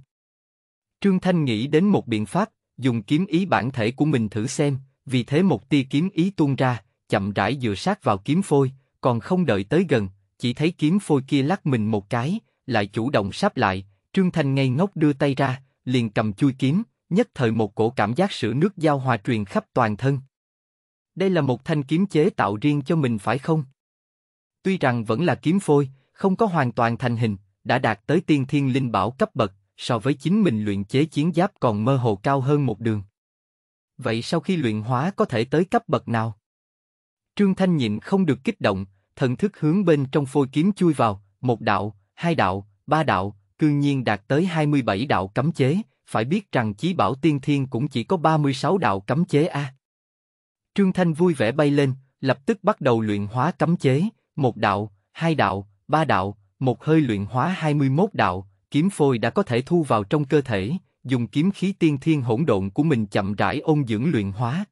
Trương Thanh nghĩ đến một biện pháp, dùng kiếm ý bản thể của mình thử xem, vì thế một tia kiếm ý tuôn ra, chậm rãi dựa sát vào kiếm phôi, còn không đợi tới gần, chỉ thấy kiếm phôi kia lắc mình một cái, lại chủ động sắp lại, Trương Thanh ngây ngốc đưa tay ra, liền cầm chui kiếm, nhất thời một cổ cảm giác sữa nước giao hòa truyền khắp toàn thân. Đây là một thanh kiếm chế tạo riêng cho mình phải không? Tuy rằng vẫn là kiếm phôi, không có hoàn toàn thành hình, đã đạt tới tiên thiên linh bảo cấp bậc, so với chính mình luyện chế chiến giáp còn mơ hồ cao hơn một đường. Vậy sau khi luyện hóa có thể tới cấp bậc nào? Trương Thanh nhịn không được kích động, thần thức hướng bên trong phôi kiếm chui vào, một đạo, hai đạo, ba đạo, cư nhiên đạt tới 27 đạo cấm chế, phải biết rằng chí bảo tiên thiên cũng chỉ có 36 đạo cấm chế a. À. Trương Thanh vui vẻ bay lên, lập tức bắt đầu luyện hóa cấm chế, một đạo, hai đạo, ba đạo, một hơi luyện hóa 21 đạo, kiếm phôi đã có thể thu vào trong cơ thể, dùng kiếm khí tiên thiên hỗn độn của mình chậm rãi ôn dưỡng luyện hóa.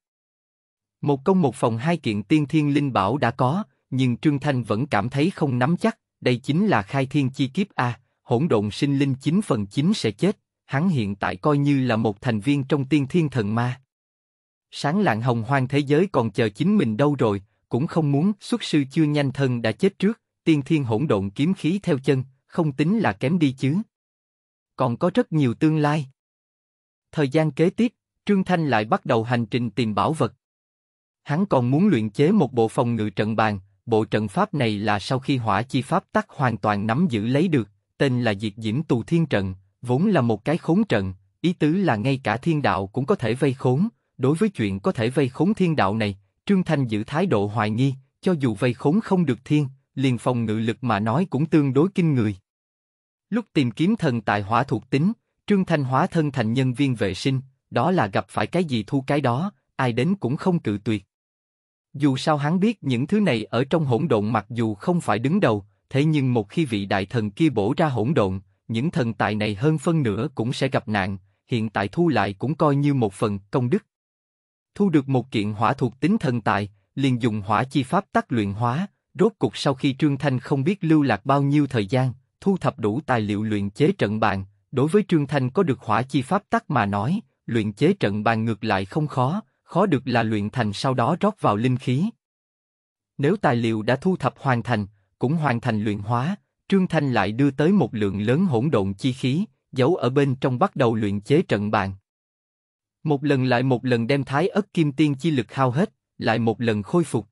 Một công một phòng hai kiện tiên thiên linh bảo đã có, nhưng Trương Thanh vẫn cảm thấy không nắm chắc, đây chính là khai thiên chi kiếp a, à, hỗn độn sinh linh 9 phần 9 sẽ chết, hắn hiện tại coi như là một thành viên trong tiên thiên thần ma. Sáng lạng hồng hoang thế giới còn chờ chính mình đâu rồi, cũng không muốn xuất sư chưa nhanh thân đã chết trước, tiên thiên hỗn độn kiếm khí theo chân, không tính là kém đi chứ. Còn có rất nhiều tương lai. Thời gian kế tiếp, Trương Thanh lại bắt đầu hành trình tìm bảo vật. Hắn còn muốn luyện chế một bộ phòng ngự trận bàn, bộ trận pháp này là sau khi hỏa chi pháp tắc hoàn toàn nắm giữ lấy được, tên là Diệt Diễm Tù Thiên Trận, vốn là một cái khốn trận, ý tứ là ngay cả thiên đạo cũng có thể vây khốn, đối với chuyện có thể vây khốn thiên đạo này, Trương Thanh giữ thái độ hoài nghi, cho dù vây khốn không được thiên, liền phòng ngự lực mà nói cũng tương đối kinh người. Lúc tìm kiếm thần tài hỏa thuộc tính, Trương Thanh hóa thân thành nhân viên vệ sinh, đó là gặp phải cái gì thu cái đó, ai đến cũng không cự tuyệt. Dù sao hắn biết những thứ này ở trong hỗn độn mặc dù không phải đứng đầu, thế nhưng một khi vị đại thần kia bổ ra hỗn độn, những thần tài này hơn phân nửa cũng sẽ gặp nạn, hiện tại thu lại cũng coi như một phần công đức. Thu được một kiện hỏa thuộc tính thần tài, liền dùng hỏa chi pháp tác luyện hóa, rốt cục sau khi Trương Thanh không biết lưu lạc bao nhiêu thời gian, thu thập đủ tài liệu luyện chế trận bàn, đối với Trương Thanh có được hỏa chi pháp tắc mà nói, luyện chế trận bàn ngược lại không khó, khó được là luyện thành sau đó rót vào linh khí. Nếu tài liệu đã thu thập hoàn thành, cũng hoàn thành luyện hóa, Trương Thanh lại đưa tới một lượng lớn hỗn độn chi khí, giấu ở bên trong bắt đầu luyện chế trận bàn. Một lần lại một lần đem thái ất kim tiên chi lực hao hết, lại một lần khôi phục.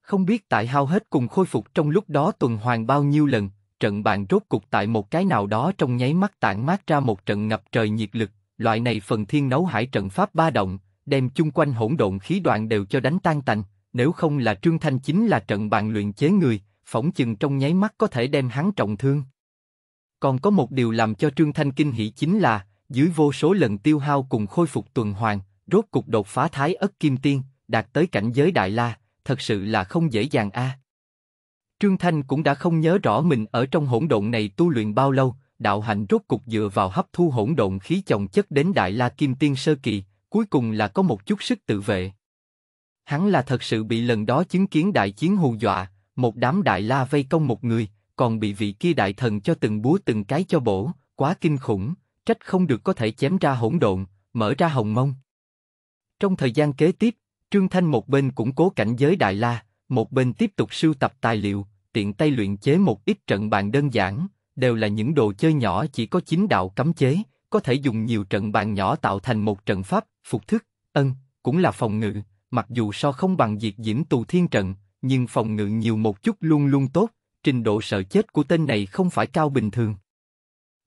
Không biết tại hao hết cùng khôi phục trong lúc đó tuần hoàn bao nhiêu lần, trận bàn rốt cục tại một cái nào đó trong nháy mắt tản mát ra một trận ngập trời nhiệt lực, loại này phần thiên nấu hải trận pháp ba động, đem chung quanh hỗn độn khí đoạn đều cho đánh tan tành, nếu không là Trương Thanh chính là trận bàn luyện chế người, phỏng chừng trong nháy mắt có thể đem hắn trọng thương. Còn có một điều làm cho Trương Thanh kinh hỉ chính là, dưới vô số lần tiêu hao cùng khôi phục tuần hoàn, rốt cục đột phá thái ất kim tiên, đạt tới cảnh giới đại la, thật sự là không dễ dàng a. Trương Thanh cũng đã không nhớ rõ mình ở trong hỗn độn này tu luyện bao lâu, đạo hạnh rốt cục dựa vào hấp thu hỗn độn khí chồng chất đến đại la kim tiên sơ kỳ, cuối cùng là có một chút sức tự vệ. Hắn là thật sự bị lần đó chứng kiến đại chiến hù dọa, một đám đại la vây công một người, còn bị vị kia đại thần cho từng búa từng cái cho bổ, quá kinh khủng, trách không được có thể chém ra hỗn độn, mở ra hồng mông. Trong thời gian kế tiếp, Trương Thanh một bên củng cố cảnh giới đại la, một bên tiếp tục sưu tập tài liệu, tiện tay luyện chế một ít trận bàn đơn giản, đều là những đồ chơi nhỏ chỉ có chính đạo cấm chế, có thể dùng nhiều trận bàn nhỏ tạo thành một trận pháp, phục thức, ân, cũng là phòng ngự, mặc dù so không bằng diệt diễm tù thiên trận, nhưng phòng ngự nhiều một chút luôn luôn tốt, trình độ sợ chết của tên này không phải cao bình thường.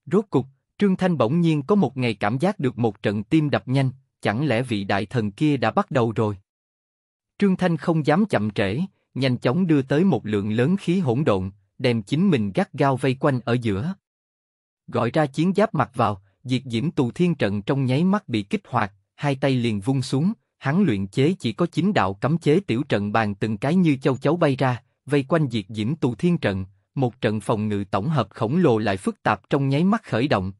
Rốt cục, Trương Thanh bỗng nhiên có một ngày cảm giác được một trận tim đập nhanh, chẳng lẽ vị đại thần kia đã bắt đầu rồi? Trương Thanh không dám chậm trễ, nhanh chóng đưa tới một lượng lớn khí hỗn độn, đem chính mình gắt gao vây quanh ở giữa. Gọi ra chiến giáp mặc vào, diệt diễm tù thiên trận trong nháy mắt bị kích hoạt, hai tay liền vung xuống, hắn luyện chế chỉ có chín đạo cấm chế tiểu trận bàn từng cái như châu chấu bay ra, vây quanh diệt diễm tù thiên trận, một trận phòng ngự tổng hợp khổng lồ lại phức tạp trong nháy mắt khởi động.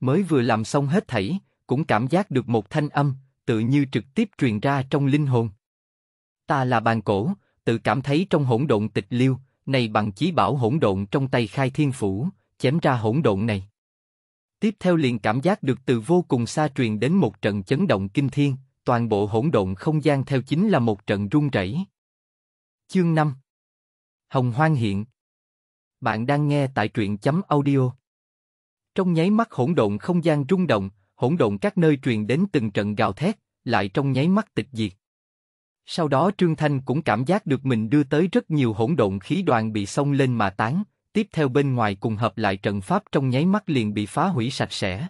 Mới vừa làm xong hết thảy, cũng cảm giác được một thanh âm, tự như trực tiếp truyền ra trong linh hồn. Ta là bàn cổ, tự cảm thấy trong hỗn độn tịch liêu, này bằng chí bảo hỗn độn trong tay khai thiên phủ, chém ra hỗn độn này. Tiếp theo liền cảm giác được từ vô cùng xa truyền đến một trận chấn động kinh thiên, toàn bộ hỗn độn không gian theo chính là một trận rung rẩy. Chương 5 Hồng Hoang Hiện Bạn đang nghe tại truyện chấm audio. Trong nháy mắt hỗn độn không gian rung động, hỗn độn các nơi truyền đến từng trận gào thét, lại trong nháy mắt tịch diệt. Sau đó Trương Thanh cũng cảm giác được mình đưa tới rất nhiều hỗn độn khí đoàn bị xông lên mà tán, tiếp theo bên ngoài cùng hợp lại trận pháp trong nháy mắt liền bị phá hủy sạch sẽ.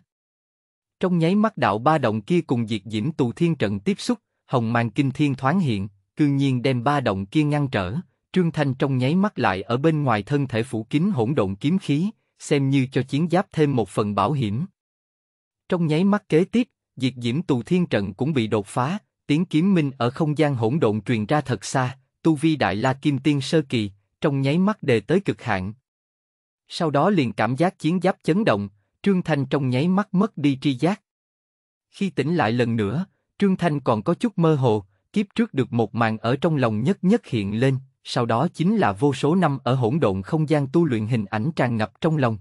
Trong nháy mắt đạo ba động kia cùng diệt diễm tù thiên trận tiếp xúc, hồng màn kinh thiên thoáng hiện, cương nhiên đem ba động kia ngăn trở. Trương Thanh trong nháy mắt lại ở bên ngoài thân thể phủ kín hỗn độn kiếm khí, xem như cho chiến giáp thêm một phần bảo hiểm. Trong nháy mắt kế tiếp, diệt diễm tù thiên trận cũng bị đột phá, tiếng kiếm minh ở không gian hỗn độn truyền ra thật xa, tu vi đại la kim tiên sơ kỳ, trong nháy mắt đề tới cực hạn. Sau đó liền cảm giác chiến giáp chấn động, Trương Thanh trong nháy mắt mất đi tri giác. Khi tỉnh lại lần nữa, Trương Thanh còn có chút mơ hồ, kiếp trước được một màn ở trong lòng nhất nhất hiện lên, sau đó chính là vô số năm ở hỗn độn không gian tu luyện hình ảnh tràn ngập trong lòng.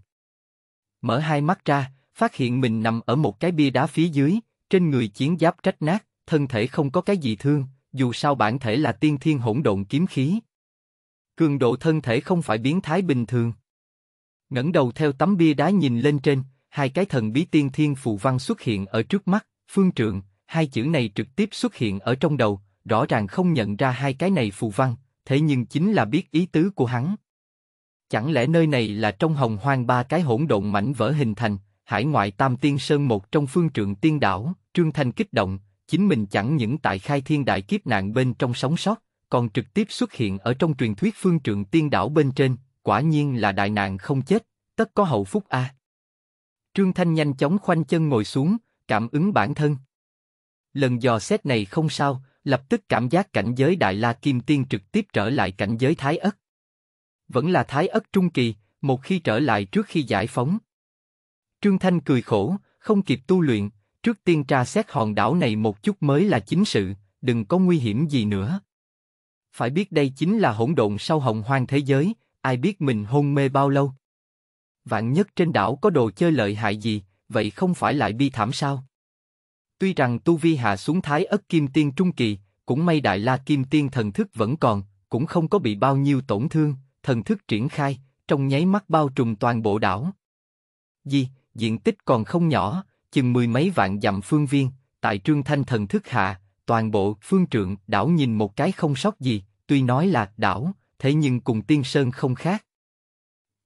Mở hai mắt ra, phát hiện mình nằm ở một cái bia đá phía dưới, trên người chiến giáp trách nát, thân thể không có cái gì thương, dù sao bản thể là tiên thiên hỗn độn kiếm khí. Cường độ thân thể không phải biến thái bình thường ngẩng đầu theo tấm bia đá nhìn lên trên, hai cái thần bí tiên thiên phù văn xuất hiện ở trước mắt, phương trượng, hai chữ này trực tiếp xuất hiện ở trong đầu, rõ ràng không nhận ra hai cái này phù văn, thế nhưng chính là biết ý tứ của hắn. Chẳng lẽ nơi này là trong hồng hoang ba cái hỗn độn mảnh vỡ hình thành, hải ngoại tam tiên sơn một trong phương trượng tiên đảo, Trương Thanh kích động, chính mình chẳng những tại khai thiên đại kiếp nạn bên trong sống sót, còn trực tiếp xuất hiện ở trong truyền thuyết phương trượng tiên đảo bên trên, quả nhiên là đại nạn không chết, tất có hậu phúc a. À. Trương Thanh nhanh chóng khoanh chân ngồi xuống, cảm ứng bản thân. Lần dò xét này không sao, lập tức cảm giác cảnh giới Đại La Kim Tiên trực tiếp trở lại cảnh giới Thái Ất. Vẫn là Thái Ất Trung Kỳ, một khi trở lại trước khi giải phóng. Trương Thanh cười khổ, không kịp tu luyện, trước tiên tra xét hòn đảo này một chút mới là chính sự, đừng có nguy hiểm gì nữa. Phải biết đây chính là hỗn độn sau hồng hoang thế giới, ai biết mình hôn mê bao lâu. Vạn nhất trên đảo có đồ chơi lợi hại gì, vậy không phải lại bi thảm sao? Tuy rằng tu vi hạ xuống thái ất kim tiên trung kỳ, cũng may đại la kim tiên thần thức vẫn còn, cũng không có bị bao nhiêu tổn thương, thần thức triển khai, trong nháy mắt bao trùm toàn bộ đảo. Di diện tích còn không nhỏ, chừng mười mấy vạn dặm phương viên, tại trương thanh thần thức hạ, toàn bộ phương trượng đảo nhìn một cái không sót gì, tuy nói là đảo, thế nhưng cùng tiên sơn không khác.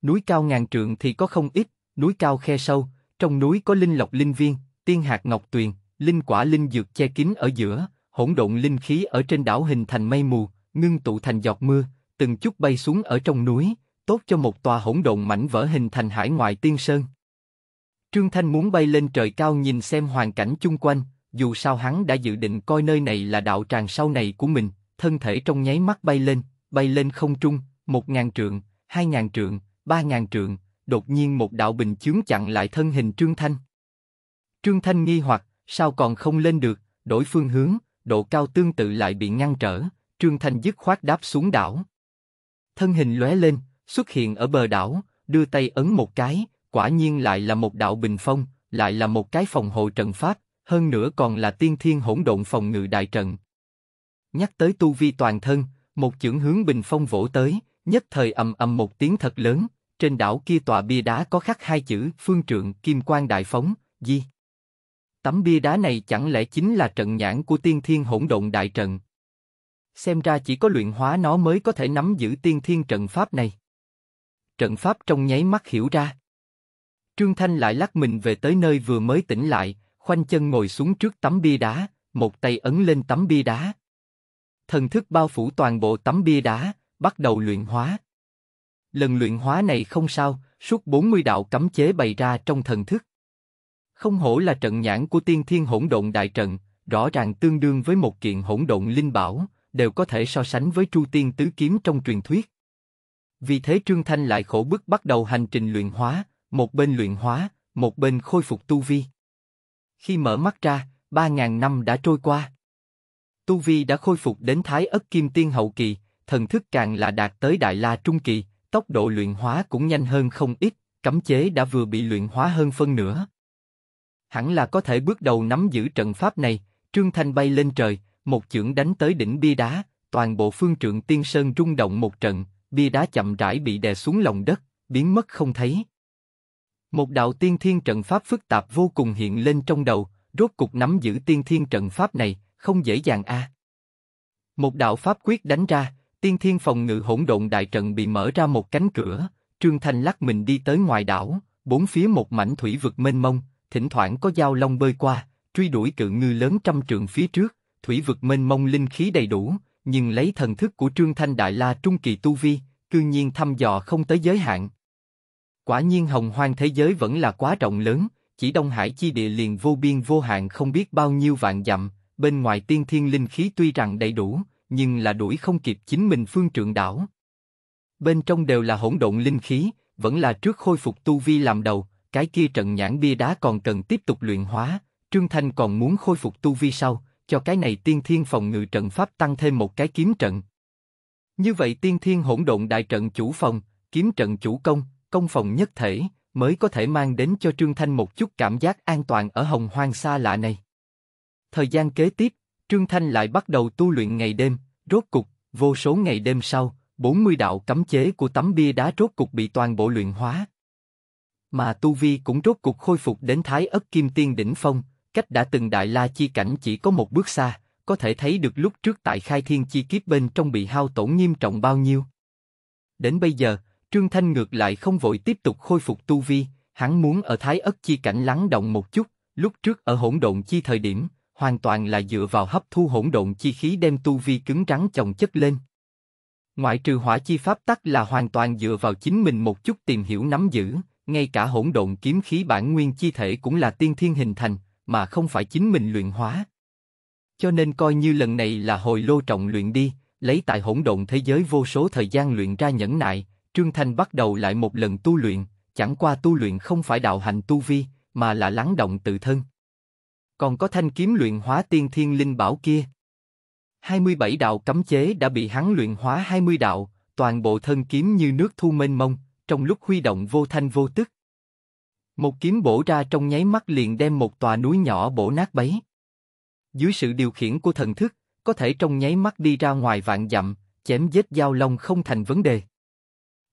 Núi cao ngàn trượng thì có không ít, núi cao khe sâu, trong núi có linh lộc linh viên, tiên hạt ngọc tuyền, linh quả linh dược che kín ở giữa, hỗn độn linh khí ở trên đảo hình thành mây mù, ngưng tụ thành giọt mưa, từng chút bay xuống ở trong núi, tốt cho một tòa hỗn độn mảnh vỡ hình thành hải ngoại tiên sơn. Trương Thanh muốn bay lên trời cao nhìn xem hoàn cảnh chung quanh, dù sao hắn đã dự định coi nơi này là đạo tràng sau này của mình, thân thể trong nháy mắt bay lên, bay lên không trung, một ngàn trượng, hai ngàn trượng, ba ngàn trượng, đột nhiên một đạo bình chướng chặn lại thân hình Trương Thanh. Trương Thanh nghi hoặc, sao còn không lên được, đổi phương hướng, độ cao tương tự lại bị ngăn trở, Trương Thanh dứt khoát đáp xuống đảo. Thân hình lóe lên, xuất hiện ở bờ đảo, đưa tay ấn một cái, quả nhiên lại là một đạo bình phong, lại là một cái phòng hộ trận pháp, hơn nữa còn là tiên thiên hỗn độn phòng ngự đại trận. Nhắc tới tu vi toàn thân, một chưởng hướng bình phong vỗ tới, nhất thời ầm ầm một tiếng thật lớn, trên đảo kia tòa bia đá có khắc hai chữ phương trượng kim quan đại phóng, di. Tấm bia đá này chẳng lẽ chính là trận nhãn của tiên thiên hỗn độn đại trận? Xem ra chỉ có luyện hóa nó mới có thể nắm giữ tiên thiên trận pháp này. Trận pháp trong nháy mắt hiểu ra. Trương Thanh lại lắc mình về tới nơi vừa mới tỉnh lại, khoanh chân ngồi xuống trước tấm bia đá, một tay ấn lên tấm bia đá, thần thức bao phủ toàn bộ tấm bia đá, bắt đầu luyện hóa. Lần luyện hóa này không sao, suốt 40 đạo cấm chế bày ra trong thần thức. Không hổ là trận nhãn của tiên thiên hỗn độn đại trận, rõ ràng tương đương với một kiện hỗn độn linh bảo, đều có thể so sánh với Chu Tiên Tứ Kiếm trong truyền thuyết. Vì thế Trương Thanh lại khổ bức bắt đầu hành trình luyện hóa, một bên luyện hóa, một bên khôi phục tu vi. Khi mở mắt ra, ba ngàn năm đã trôi qua. Tu Vi đã khôi phục đến Thái ất Kim Tiên hậu kỳ, thần thức càng là đạt tới Đại La Trung Kỳ, tốc độ luyện hóa cũng nhanh hơn không ít, cấm chế đã vừa bị luyện hóa hơn phân nửa. Hẳn là có thể bước đầu nắm giữ trận pháp này, Trương Thanh bay lên trời, một chưởng đánh tới đỉnh bia đá, toàn bộ phương trượng tiên sơn rung động một trận, bia đá chậm rãi bị đè xuống lòng đất, biến mất không thấy. Một đạo tiên thiên trận pháp phức tạp vô cùng hiện lên trong đầu, rốt cục nắm giữ tiên thiên trận pháp này, không dễ dàng a. Một đạo pháp quyết đánh ra, tiên thiên phòng ngự hỗn độn đại trận bị mở ra một cánh cửa, Trương Thành lắc mình đi tới ngoài đảo, bốn phía một mảnh thủy vực mênh mông, thỉnh thoảng có giao long bơi qua, truy đuổi cự ngư lớn trăm trượng phía trước, thủy vực mênh mông linh khí đầy đủ, nhưng lấy thần thức của Trương Thanh Đại La Trung Kỳ Tu Vi, cư nhiên thăm dò không tới giới hạn. Quả nhiên hồng hoang thế giới vẫn là quá rộng lớn, chỉ Đông Hải chi địa liền vô biên vô hạn không biết bao nhiêu vạn dặm, Bên ngoài tiên thiên linh khí tuy rằng đầy đủ, nhưng là đuổi không kịp chính mình phương trượng đảo. Bên trong đều là hỗn độn linh khí, vẫn là trước khôi phục tu vi làm đầu, cái kia trận nhãn bia đá còn cần tiếp tục luyện hóa, Trương Thanh còn muốn khôi phục tu vi sau, cho cái này tiên thiên phòng ngự trận pháp tăng thêm một cái kiếm trận. Như vậy tiên thiên hỗn độn đại trận chủ phòng, kiếm trận chủ công, công phòng nhất thể, mới có thể mang đến cho Trương Thanh một chút cảm giác an toàn ở hồng hoang xa lạ này. Thời gian kế tiếp, Trương Thanh lại bắt đầu tu luyện ngày đêm, rốt cục, vô số ngày đêm sau, 40 đạo cấm chế của tấm bia đá rốt cục bị toàn bộ luyện hóa. Mà Tu Vi cũng rốt cục khôi phục đến Thái ất Kim Tiên Đỉnh Phong, cách đã từng đại la chi cảnh chỉ có một bước xa, có thể thấy được lúc trước tại khai thiên chi kiếp bên trong bị hao tổn nghiêm trọng bao nhiêu. Đến bây giờ, Trương Thanh ngược lại không vội tiếp tục khôi phục Tu Vi, hắn muốn ở Thái ất chi cảnh lắng động một chút, lúc trước ở hỗn độn chi thời điểm, hoàn toàn là dựa vào hấp thu hỗn độn chi khí đem tu vi cứng rắn chồng chất lên. Ngoại trừ hỏa chi pháp tắc là hoàn toàn dựa vào chính mình một chút tìm hiểu nắm giữ, ngay cả hỗn độn kiếm khí bản nguyên chi thể cũng là tiên thiên hình thành, mà không phải chính mình luyện hóa. Cho nên coi như lần này là hồi lô trọng luyện đi, lấy tại hỗn độn thế giới vô số thời gian luyện ra nhẫn nại, Trương Thanh bắt đầu lại một lần tu luyện, chẳng qua tu luyện không phải đạo hành tu vi, mà là lắng động tự thân, còn có thanh kiếm luyện hóa tiên thiên linh bảo kia. 27 đạo cấm chế đã bị hắn luyện hóa 20 đạo, toàn bộ thân kiếm như nước thu mênh mông, trong lúc huy động vô thanh vô tức. Một kiếm bổ ra trong nháy mắt liền đem một tòa núi nhỏ bổ nát bấy. Dưới sự điều khiển của thần thức, có thể trong nháy mắt đi ra ngoài vạn dặm, chém giết giao long không thành vấn đề.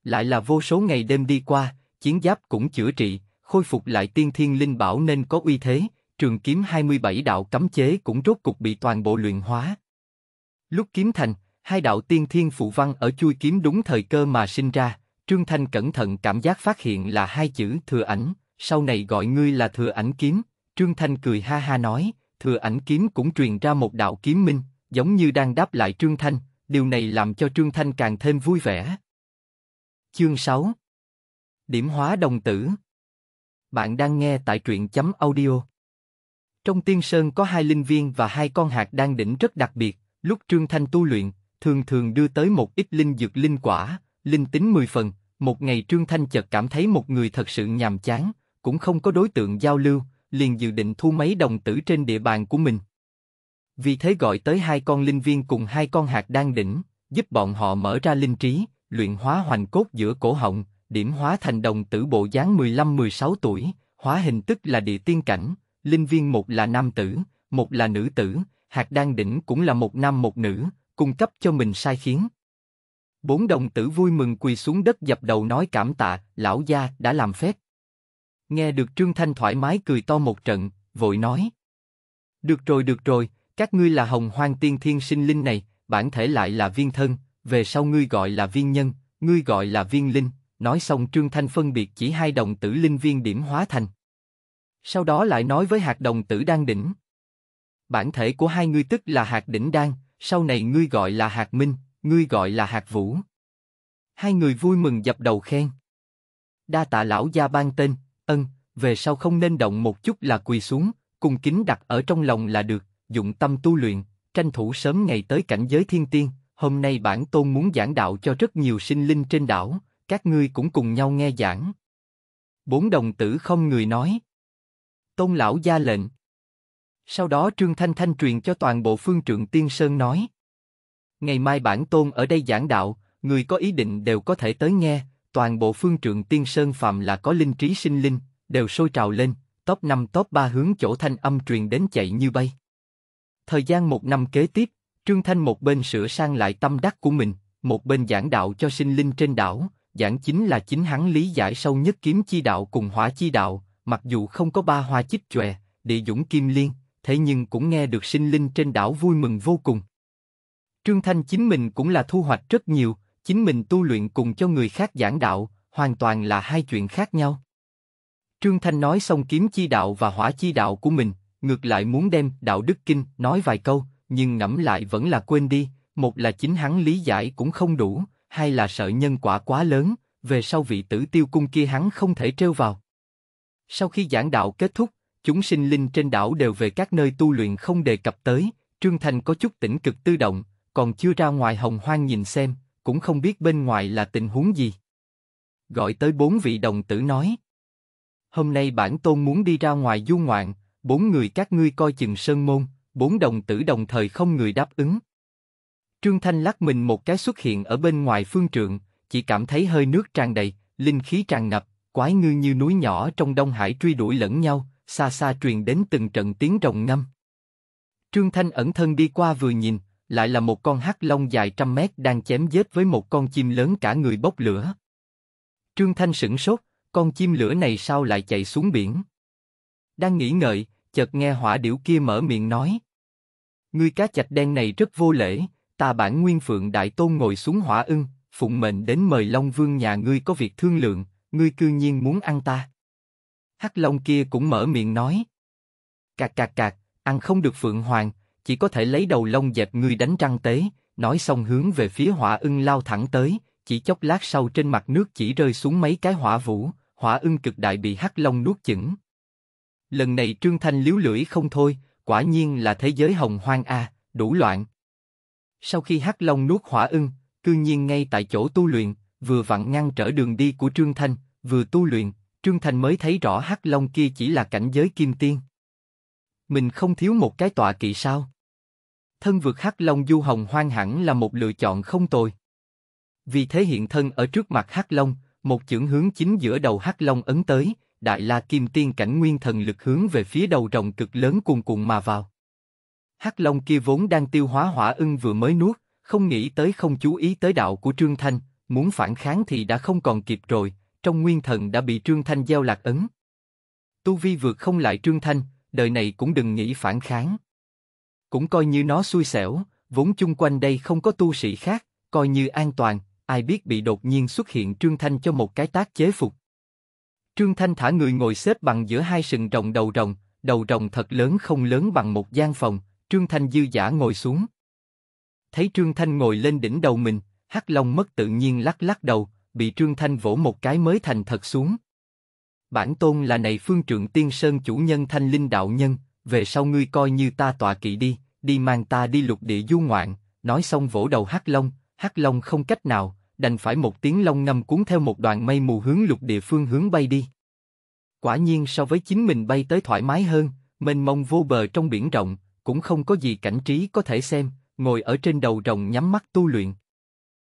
Lại là vô số ngày đêm đi qua, chiến giáp cũng chữa trị, khôi phục lại tiên thiên linh bảo nên có uy thế, trường kiếm 27 đạo cấm chế cũng rốt cục bị toàn bộ luyện hóa. Lúc kiếm thành, hai đạo tiên thiên phụ văn ở chui kiếm đúng thời cơ mà sinh ra, Trương Thanh cẩn thận cảm giác phát hiện là hai chữ thừa ảnh, sau này gọi ngươi là thừa ảnh kiếm, Trương Thanh cười ha ha nói, thừa ảnh kiếm cũng truyền ra một đạo kiếm minh, giống như đang đáp lại Trương Thanh, điều này làm cho Trương Thanh càng thêm vui vẻ. Chương 6 Điểm hóa đồng tử Bạn đang nghe tại truyện chấm audio trong tiên sơn có hai linh viên và hai con hạt đang đỉnh rất đặc biệt, lúc Trương Thanh tu luyện, thường thường đưa tới một ít linh dược linh quả, linh tính mười phần, một ngày Trương Thanh chợt cảm thấy một người thật sự nhàm chán, cũng không có đối tượng giao lưu, liền dự định thu mấy đồng tử trên địa bàn của mình. Vì thế gọi tới hai con linh viên cùng hai con hạt đang đỉnh, giúp bọn họ mở ra linh trí, luyện hóa hoành cốt giữa cổ họng, điểm hóa thành đồng tử bộ dáng 15-16 tuổi, hóa hình tức là địa tiên cảnh, linh viên một là nam tử, một là nữ tử, hạt đan đỉnh cũng là một nam một nữ, cung cấp cho mình sai khiến. Bốn đồng tử vui mừng quỳ xuống đất dập đầu nói cảm tạ, lão gia đã làm phép. Nghe được Trương Thanh thoải mái cười to một trận, vội nói. Được rồi được rồi, các ngươi là hồng hoang tiên thiên sinh linh này, bản thể lại là viên thân, về sau ngươi gọi là viên nhân, ngươi gọi là viên linh. Nói xong Trương Thanh phân biệt chỉ hai đồng tử linh viên điểm hóa thành sau đó lại nói với hạt đồng tử đan đỉnh. Bản thể của hai ngươi tức là hạt đỉnh đan, sau này ngươi gọi là hạt minh, ngươi gọi là hạt vũ. Hai người vui mừng dập đầu khen. Đa tạ lão gia ban tên, ân, về sau không nên động một chút là quỳ xuống, cùng kính đặt ở trong lòng là được, dụng tâm tu luyện, tranh thủ sớm ngày tới cảnh giới thiên tiên. Hôm nay bản tôn muốn giảng đạo cho rất nhiều sinh linh trên đảo, các ngươi cũng cùng nhau nghe giảng. Bốn đồng tử không người nói. Tôn lão gia lệnh. Sau đó Trương Thanh Thanh truyền cho toàn bộ phương trượng Tiên Sơn nói. Ngày mai bản tôn ở đây giảng đạo, người có ý định đều có thể tới nghe, toàn bộ phương trượng Tiên Sơn phạm là có linh trí sinh linh, đều sôi trào lên, top 5 top 3 hướng chỗ thanh âm truyền đến chạy như bay. Thời gian một năm kế tiếp, Trương Thanh một bên sửa sang lại tâm đắc của mình, một bên giảng đạo cho sinh linh trên đảo, giảng chính là chính hắn lý giải sâu nhất kiếm chi đạo cùng hỏa chi đạo, mặc dù không có ba hoa chích chòe, địa dũng kim liên, thế nhưng cũng nghe được sinh linh trên đảo vui mừng vô cùng. Trương Thanh chính mình cũng là thu hoạch rất nhiều, chính mình tu luyện cùng cho người khác giảng đạo, hoàn toàn là hai chuyện khác nhau. Trương Thanh nói xong kiếm chi đạo và hỏa chi đạo của mình, ngược lại muốn đem đạo đức kinh nói vài câu, nhưng ngẫm lại vẫn là quên đi, một là chính hắn lý giải cũng không đủ, hai là sợ nhân quả quá lớn, về sau vị tử tiêu cung kia hắn không thể treo vào. Sau khi giảng đạo kết thúc, chúng sinh linh trên đảo đều về các nơi tu luyện không đề cập tới, Trương Thành có chút tỉnh cực tư động, còn chưa ra ngoài hồng hoang nhìn xem, cũng không biết bên ngoài là tình huống gì. Gọi tới bốn vị đồng tử nói. Hôm nay bản tôn muốn đi ra ngoài du ngoạn, bốn người các ngươi coi chừng sơn môn, bốn đồng tử đồng thời không người đáp ứng. Trương Thanh lắc mình một cái xuất hiện ở bên ngoài phương trượng, chỉ cảm thấy hơi nước tràn đầy, linh khí tràn ngập, quái ngư như núi nhỏ trong Đông Hải truy đuổi lẫn nhau, xa xa truyền đến từng trận tiếng rồng ngâm. Trương Thanh ẩn thân đi qua vừa nhìn, lại là một con hắc long dài trăm mét đang chém giết với một con chim lớn cả người bốc lửa. Trương Thanh sửng sốt, con chim lửa này sao lại chạy xuống biển? Đang nghĩ ngợi, chợt nghe hỏa điểu kia mở miệng nói. Ngươi cá chạch đen này rất vô lễ, ta bản nguyên phượng đại tôn ngồi xuống hỏa ưng, phụng mệnh đến mời Long Vương nhà ngươi có việc thương lượng, ngươi cư nhiên muốn ăn ta. Hắc Long kia cũng mở miệng nói. Cạc cạc cạc, ăn không được Phượng Hoàng, chỉ có thể lấy đầu lông dẹp ngươi đánh răng tế, nói xong hướng về phía hỏa ưng lao thẳng tới, chỉ chốc lát sau trên mặt nước chỉ rơi xuống mấy cái hỏa vũ, hỏa ưng cực đại bị Hắc Long nuốt chửng. Lần này Trương Thanh liếu lưỡi không thôi, quả nhiên là thế giới hồng hoang a, đủ loạn. Sau khi Hắc Long nuốt hỏa ưng, cư nhiên ngay tại chỗ tu luyện, vừa vặn ngăn trở đường đi của Trương Thành, vừa tu luyện, Trương Thành mới thấy rõ Hắc Long kia chỉ là cảnh giới kim tiên. Mình không thiếu một cái tọa kỵ sao? Thân vượt Hắc Long du hồng hoang hẳn là một lựa chọn không tồi. Vì thế hiện thân ở trước mặt Hắc Long, một chưởng hướng chính giữa đầu Hắc Long ấn tới, đại la kim tiên cảnh nguyên thần lực hướng về phía đầu rồng cực lớn cuồn cuộn mà vào. Hắc Long kia vốn đang tiêu hóa hỏa ưng vừa mới nuốt, không nghĩ tới không chú ý tới đạo của Trương Thanh, muốn phản kháng thì đã không còn kịp rồi, trong nguyên thần đã bị Trương Thanh gieo lạc ấn. Tu vi vượt không lại Trương Thanh, đời này cũng đừng nghĩ phản kháng. Cũng coi như nó xui xẻo, vốn chung quanh đây không có tu sĩ khác, coi như an toàn, ai biết bị đột nhiên xuất hiện Trương Thanh cho một cái tác chế phục. Trương Thanh thả người ngồi xếp bằng giữa hai sừng rồng đầu rồng, đầu rồng thật lớn không lớn bằng một gian phòng, Trương Thanh dư giả ngồi xuống. Thấy Trương Thanh ngồi lên đỉnh đầu mình, Hắc Long mất tự nhiên lắc lắc đầu, bị Trương Thanh vỗ một cái mới thành thật xuống. Bản tôn là này phương trượng tiên sơn chủ nhân thanh linh đạo nhân, về sau ngươi coi như ta tọa kỵ đi, đi mang ta đi lục địa du ngoạn, nói xong vỗ đầu Hắc Long, Hắc Long không cách nào, đành phải một tiếng long ngâm cuốn theo một đoàn mây mù hướng lục địa phương hướng bay đi. Quả nhiên so với chính mình bay tới thoải mái hơn, mênh mông vô bờ trong biển rộng, cũng không có gì cảnh trí có thể xem, ngồi ở trên đầu rồng nhắm mắt tu luyện.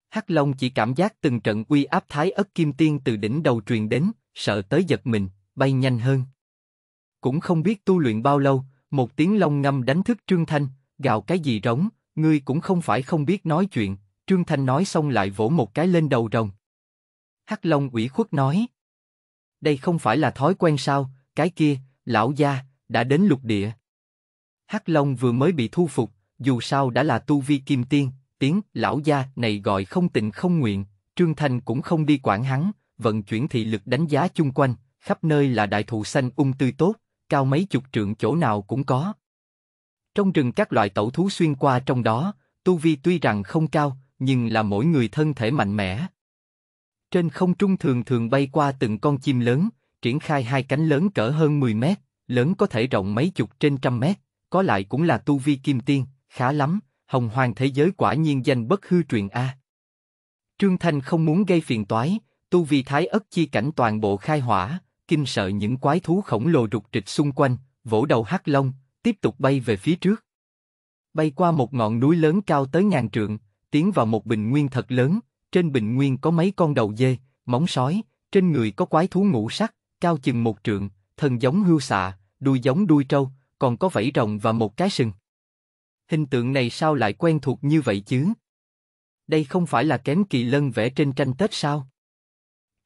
Hắc Long chỉ cảm giác từng trận uy áp thái ất kim tiên từ đỉnh đầu truyền đến, sợ tới giật mình, bay nhanh hơn. Cũng không biết tu luyện bao lâu, một tiếng long ngâm đánh thức Trương Thanh, gào cái gì rống, ngươi cũng không phải không biết nói chuyện, Trương Thanh nói xong lại vỗ một cái lên đầu rồng. Hắc Long ủy khuất nói. Đây không phải là thói quen sao, cái kia, lão gia, đã đến lục địa. Hắc Long vừa mới bị thu phục, dù sao đã là tu vi kim tiên, tiếng lão gia này gọi không tình không nguyện, Trương Thành cũng không đi quản hắn, vận chuyển thị lực đánh giá chung quanh, khắp nơi là đại thụ xanh ung tươi tốt, cao mấy chục trượng chỗ nào cũng có. Trong rừng các loại tẩu thú xuyên qua trong đó, tu vi tuy rằng không cao, nhưng là mỗi người thân thể mạnh mẽ. Trên không trung thường thường bay qua từng con chim lớn, triển khai hai cánh lớn cỡ hơn 10 mét, lớn có thể rộng mấy chục trên trăm mét, có lại cũng là tu vi kim tiên, khá lắm, Hồng Hoàng thế giới quả nhiên danh bất hư truyền a. Trương Thanh không muốn gây phiền toái, tu vi thái ất chi cảnh toàn bộ khai hỏa, kinh sợ những quái thú khổng lồ rục trịch xung quanh, vỗ đầu hắc long, tiếp tục bay về phía trước. Bay qua một ngọn núi lớn cao tới ngàn trượng, tiến vào một bình nguyên thật lớn, trên bình nguyên có mấy con đầu dê, móng sói, trên người có quái thú ngũ sắc, cao chừng một trượng, thân giống hưu xạ, đuôi giống đuôi trâu, còn có vảy rồng và một cái sừng hình tượng này sao lại quen thuộc như vậy chứ? Đây không phải là kém kỳ lân vẽ trên tranh Tết sao?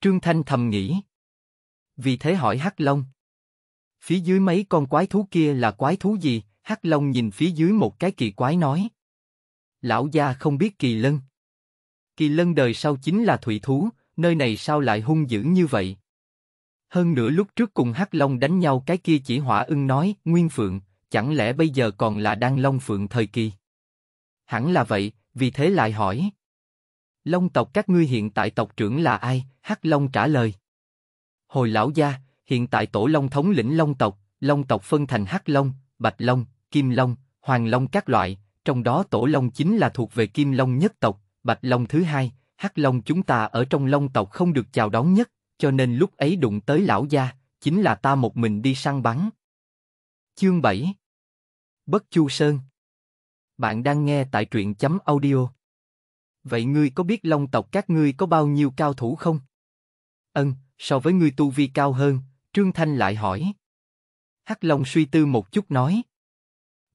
Trương Thanh thầm nghĩ. Vì thế hỏi Hắc Long. Phía dưới mấy con quái thú kia là quái thú gì? Hắc Long nhìn phía dưới một cái kỳ quái nói. Lão gia không biết kỳ lân. Kỳ lân đời sau chính là thủy thú, nơi này sao lại hung dữ như vậy? Hơn nữa lúc trước cùng Hắc Long đánh nhau cái kia chỉ hỏa ưng nói, Nguyên Phượng, chẳng lẽ bây giờ còn là đang Long Phượng thời kỳ? Hẳn là vậy, vì thế lại hỏi. Long tộc các ngươi hiện tại tộc trưởng là ai? Hắc Long trả lời. Hồi lão gia, hiện tại tổ Long thống lĩnh Long tộc, Long tộc phân thành Hắc Long, Bạch Long, Kim Long, Hoàng Long các loại, trong đó tổ Long chính là thuộc về Kim Long nhất tộc, Bạch Long thứ hai, Hắc Long chúng ta ở trong Long tộc không được chào đón nhất, cho nên lúc ấy đụng tới lão gia, chính là ta một mình đi săn bắn. Chương 7 Bất Chu Sơn. Bạn đang nghe tại truyện chấm audio. Vậy ngươi có biết long tộc các ngươi có bao nhiêu cao thủ không? Ân, so với ngươi tu vi cao hơn, Trương Thanh lại hỏi. Hắc Long suy tư một chút nói.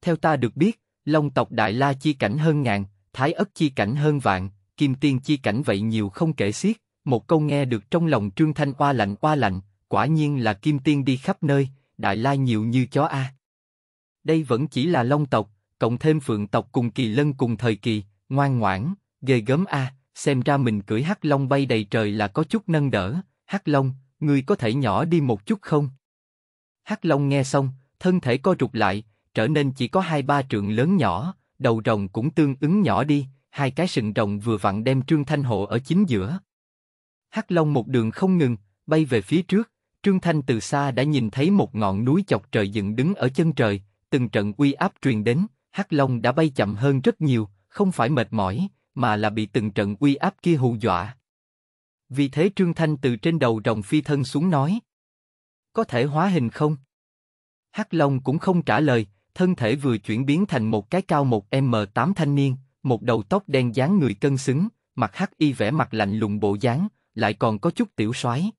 Theo ta được biết, long tộc Đại La chi cảnh hơn ngàn, Thái ất chi cảnh hơn vạn, Kim Tiên chi cảnh vậy nhiều không kể xiết, một câu nghe được trong lòng Trương Thanh qua lạnh qua lạnh, quả nhiên là Kim Tiên đi khắp nơi, Đại La nhiều như chó a. À. Đây vẫn chỉ là Long tộc, cộng thêm Phượng tộc cùng Kỳ Lân cùng thời kỳ, ngoan ngoãn, ghê gớm a, xem ra mình cưỡi Hắc Long bay đầy trời là có chút nâng đỡ. Hắc Long, ngươi có thể nhỏ đi một chút không? Hắc Long nghe xong, thân thể co rụt lại, trở nên chỉ có hai ba trượng lớn nhỏ, đầu rồng cũng tương ứng nhỏ đi, hai cái sừng rồng vừa vặn đem Trương Thanh hộ ở chính giữa. Hắc Long một đường không ngừng, bay về phía trước, Trương Thanh từ xa đã nhìn thấy một ngọn núi chọc trời dựng đứng ở chân trời, từng trận uy áp truyền đến, Hắc Long đã bay chậm hơn rất nhiều, không phải mệt mỏi, mà là bị từng trận uy áp kia hù dọa. Vì thế Trương Thanh từ trên đầu rồng phi thân xuống nói. Có thể hóa hình không? Hắc Long cũng không trả lời, thân thể vừa chuyển biến thành một cái cao một M8 thanh niên, một đầu tóc đen dáng người cân xứng, mặt hắc y vẻ mặt lạnh lùng bộ dáng, lại còn có chút tiểu soái.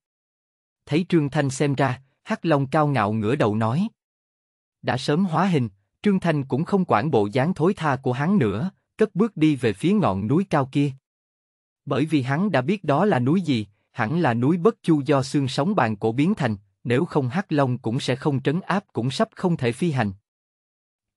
Thấy Trương Thanh xem ra, Hắc Long cao ngạo ngửa đầu nói đã sớm hóa hình, Trương Thanh cũng không quản bộ dáng thối tha của hắn nữa, cất bước đi về phía ngọn núi cao kia. Bởi vì hắn đã biết đó là núi gì, hẳn là núi Bất Chu do xương sống bàn cổ biến thành, nếu không Hắc Long cũng sẽ không trấn áp cũng sắp không thể phi hành.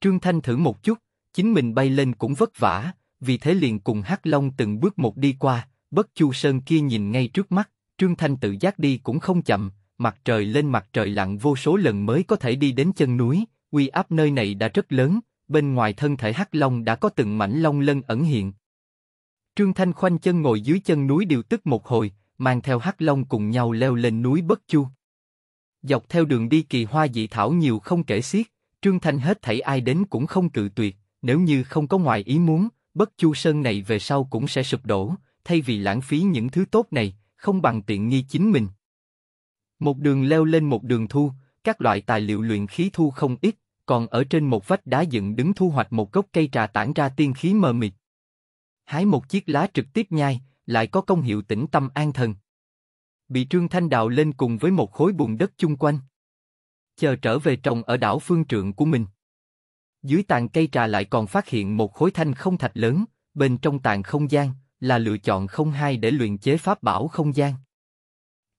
Trương Thanh thử một chút, chính mình bay lên cũng vất vả, vì thế liền cùng Hắc Long từng bước một đi qua, Bất Chu Sơn kia nhìn ngay trước mắt, Trương Thanh tự giác đi cũng không chậm, mặt trời lên mặt trời lặn vô số lần mới có thể đi đến chân núi, uy áp nơi này đã rất lớn, bên ngoài thân thể hắc long đã có từng mảnh long lân ẩn hiện. Trương Thanh khoanh chân ngồi dưới chân núi điều tức một hồi, mang theo hắc long cùng nhau leo lên núi Bất Chu. Dọc theo đường đi kỳ hoa dị thảo nhiều không kể xiết, Trương Thanh hết thảy ai đến cũng không cự tuyệt, nếu như không có ngoài ý muốn, Bất Chu Sơn này về sau cũng sẽ sụp đổ, thay vì lãng phí những thứ tốt này, không bằng tiện nghi chính mình. Một đường leo lên một đường thu, các loại tài liệu luyện khí thu không ít, còn ở trên một vách đá dựng đứng thu hoạch một gốc cây trà tản ra tiên khí mờ mịt. Hái một chiếc lá trực tiếp nhai, lại có công hiệu tĩnh tâm an thần. Bị Trương Thanh đào lên cùng với một khối bùn đất chung quanh. Chờ trở về trồng ở đảo phương trượng của mình. Dưới tàn cây trà lại còn phát hiện một khối thanh không thạch lớn, bên trong tàn không gian, là lựa chọn không hai để luyện chế pháp bảo không gian.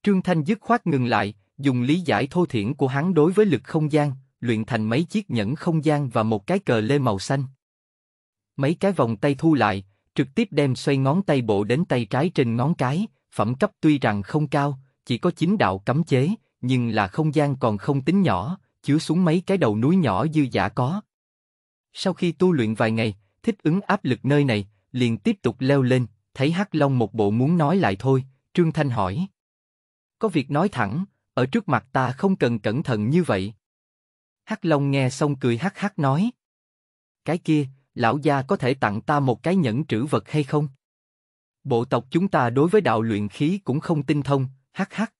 Trương Thanh dứt khoát ngừng lại, dùng lý giải thô thiển của hắn đối với lực không gian, luyện thành mấy chiếc nhẫn không gian và một cái cờ lê màu xanh. Mấy cái vòng tay thu lại, trực tiếp đem xoay ngón tay bộ đến tay trái trên ngón cái, phẩm cấp tuy rằng không cao, chỉ có chín đạo cấm chế, nhưng là không gian còn không tính nhỏ, chứa xuống mấy cái đầu núi nhỏ dư giả có. Sau khi tu luyện vài ngày, thích ứng áp lực nơi này, liền tiếp tục leo lên, thấy Hắc Long một bộ muốn nói lại thôi, Trương Thanh hỏi. Có việc nói thẳng, ở trước mặt ta không cần cẩn thận như vậy. Hắc Long nghe xong cười hắc hắc nói. Cái kia, lão gia có thể tặng ta một cái nhẫn trữ vật hay không? Bộ tộc chúng ta đối với đạo luyện khí cũng không tinh thông, hắc hắc.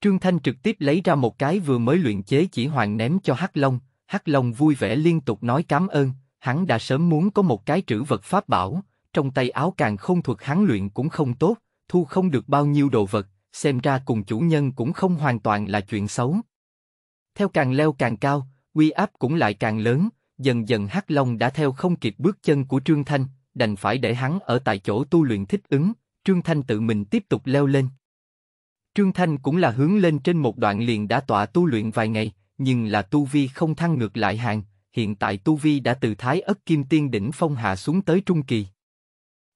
Trương Thanh trực tiếp lấy ra một cái vừa mới luyện chế chỉ hoàng ném cho Hắc Long, Hắc Long vui vẻ liên tục nói cảm ơn, hắn đã sớm muốn có một cái trữ vật pháp bảo, trong tay áo càng không thuộc hắn luyện cũng không tốt, thu không được bao nhiêu đồ vật, xem ra cùng chủ nhân cũng không hoàn toàn là chuyện xấu. Theo càng leo càng cao, uy áp cũng lại càng lớn, dần dần Hắc Long đã theo không kịp bước chân của Trương Thanh, đành phải để hắn ở tại chỗ tu luyện thích ứng, Trương Thanh tự mình tiếp tục leo lên. Trương Thanh cũng là hướng lên trên một đoạn liền đã tọa tu luyện vài ngày, nhưng là tu vi không thăng ngược lại hàng, hiện tại tu vi đã từ thái ất kim tiên đỉnh phong hạ xuống tới trung kỳ.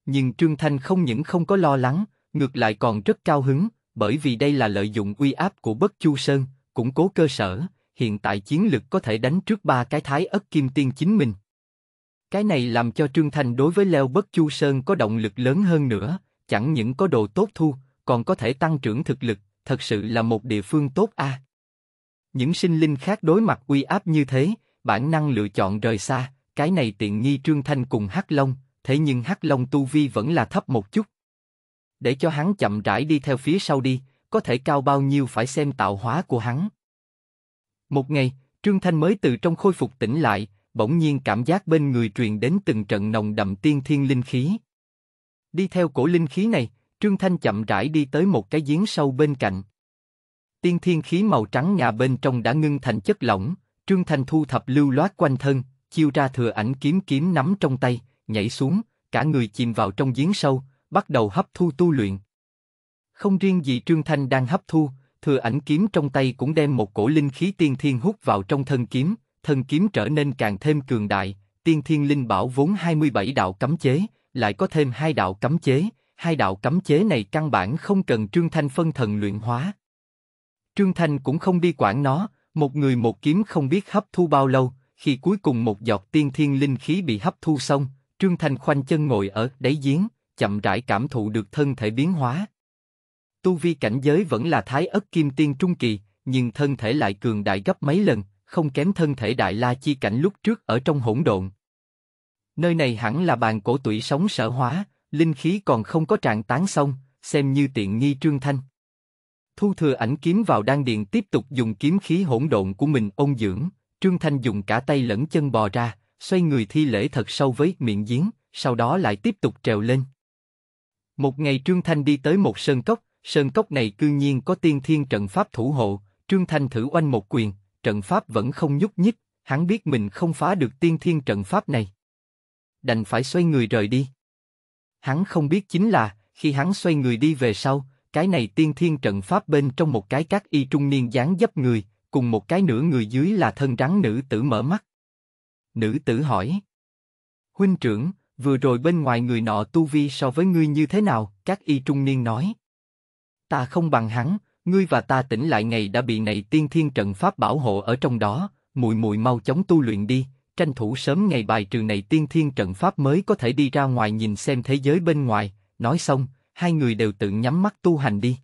Nhưng Trương Thanh không những không có lo lắng, ngược lại còn rất cao hứng, bởi vì đây là lợi dụng uy áp của Bất Chu Sơn, củng cố cơ sở, hiện tại chiến lực có thể đánh trước ba cái thái ất kim tiên chính mình. Cái này làm cho Trương Thanh đối với Leo Bất Chu Sơn có động lực lớn hơn nữa, chẳng những có đồ tốt thu, còn có thể tăng trưởng thực lực, thật sự là một địa phương tốt a. À. Những sinh linh khác đối mặt uy áp như thế, bản năng lựa chọn rời xa, cái này tiện nghi Trương Thanh cùng Hắc Long, thế nhưng Hắc Long tu vi vẫn là thấp một chút. Để cho hắn chậm rãi đi theo phía sau đi, có thể cao bao nhiêu phải xem tạo hóa của hắn. Một ngày, Trương Thanh mới từ trong khôi phục tỉnh lại, bỗng nhiên cảm giác bên người truyền đến từng trận nồng đậm tiên thiên linh khí. Đi theo cổ linh khí này, Trương Thanh chậm rãi đi tới một cái giếng sâu bên cạnh. Tiên thiên khí màu trắng ngà bên trong đã ngưng thành chất lỏng, Trương Thanh thu thập lưu loát quanh thân, chiêu ra thừa ảnh kiếm kiếm nắm trong tay, nhảy xuống, cả người chìm vào trong giếng sâu, bắt đầu hấp thu tu luyện. Không riêng gì Trương Thanh đang hấp thu, thừa ảnh kiếm trong tay cũng đem một cổ linh khí tiên thiên hút vào trong thân kiếm, thân kiếm trở nên càng thêm cường đại, tiên thiên linh bảo vốn 27 đạo cấm chế, lại có thêm hai đạo cấm chế, hai đạo cấm chế này căn bản không cần Trương Thanh phân thần luyện hóa. Trương Thanh cũng không đi quản nó, một người một kiếm không biết hấp thu bao lâu, khi cuối cùng một giọt tiên thiên linh khí bị hấp thu xong, Trương Thanh khoanh chân ngồi ở đáy giếng, chậm rãi cảm thụ được thân thể biến hóa tu vi cảnh giới vẫn là thái ất kim tiên trung kỳ, nhưng thân thể lại cường đại gấp mấy lần, không kém thân thể đại la chi cảnh lúc trước ở trong hỗn độn. Nơi này hẳn là bàn cổ tủy sống sở hóa, linh khí còn không có trạng tán xong, xem như tiện nghi trương thanh. Thu thừa ảnh kiếm vào đan điện tiếp tục dùng kiếm khí hỗn độn của mình ôn dưỡng, trương thanh dùng cả tay lẫn chân bò ra, xoay người thi lễ thật sâu với miệng giếng, sau đó lại tiếp tục trèo lên. Một ngày Trương Thanh đi tới một sơn cốc, Sơn cốc này cư nhiên có tiên thiên trận pháp thủ hộ, Trương Thanh thử oanh một quyền, trận pháp vẫn không nhúc nhích, hắn biết mình không phá được tiên thiên trận pháp này. Đành phải xoay người rời đi. Hắn không biết chính là, khi hắn xoay người đi về sau, cái này tiên thiên trận pháp bên trong một cái các y trung niên dáng dấp người, cùng một cái nửa người dưới là thân rắn nữ tử mở mắt. Nữ tử hỏi. Huynh trưởng, vừa rồi bên ngoài người nọ tu vi so với ngươi như thế nào? Các y trung niên nói. Ta không bằng hắn, ngươi và ta tỉnh lại ngày đã bị này tiên thiên trận pháp bảo hộ ở trong đó, mùi mùi mau chóng tu luyện đi, tranh thủ sớm ngày bài trừ này tiên thiên trận pháp mới có thể đi ra ngoài nhìn xem thế giới bên ngoài, nói xong, hai người đều tự nhắm mắt tu hành đi.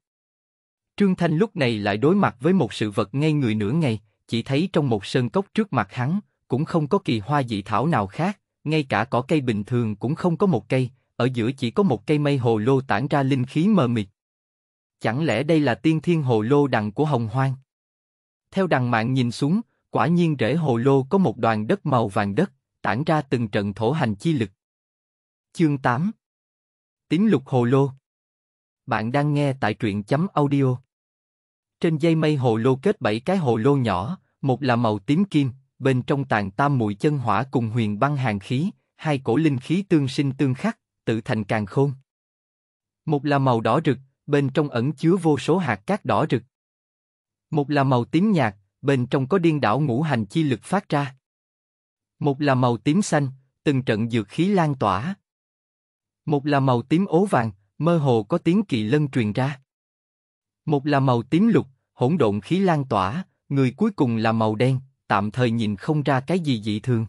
Trương Thanh lúc này lại đối mặt với một sự vật ngay người nửa ngày, chỉ thấy trong một sơn cốc trước mặt hắn, cũng không có kỳ hoa dị thảo nào khác, ngay cả cỏ cây bình thường cũng không có một cây, ở giữa chỉ có một cây mây hồ lô tản ra linh khí mờ mịt, Chẳng lẽ đây là tiên thiên hồ lô đằng của hồng hoang? Theo đằng mạng nhìn xuống, quả nhiên rễ hồ lô có một đoàn đất màu vàng đất, tản ra từng trận thổ hành chi lực. Chương 8 Tiếng lục hồ lô Bạn đang nghe tại truyện chấm audio. Trên dây mây hồ lô kết bảy cái hồ lô nhỏ, một là màu tím kim, bên trong tàn tam mùi chân hỏa cùng huyền băng hàng khí, hai cổ linh khí tương sinh tương khắc, tự thành càng khôn. Một là màu đỏ rực, bên trong ẩn chứa vô số hạt cát đỏ rực. Một là màu tím nhạt, bên trong có điên đảo ngũ hành chi lực phát ra. Một là màu tím xanh, từng trận dược khí lan tỏa. Một là màu tím ố vàng, mơ hồ có tiếng kỳ lân truyền ra. Một là màu tím lục, hỗn độn khí lan tỏa, người cuối cùng là màu đen, tạm thời nhìn không ra cái gì dị thường.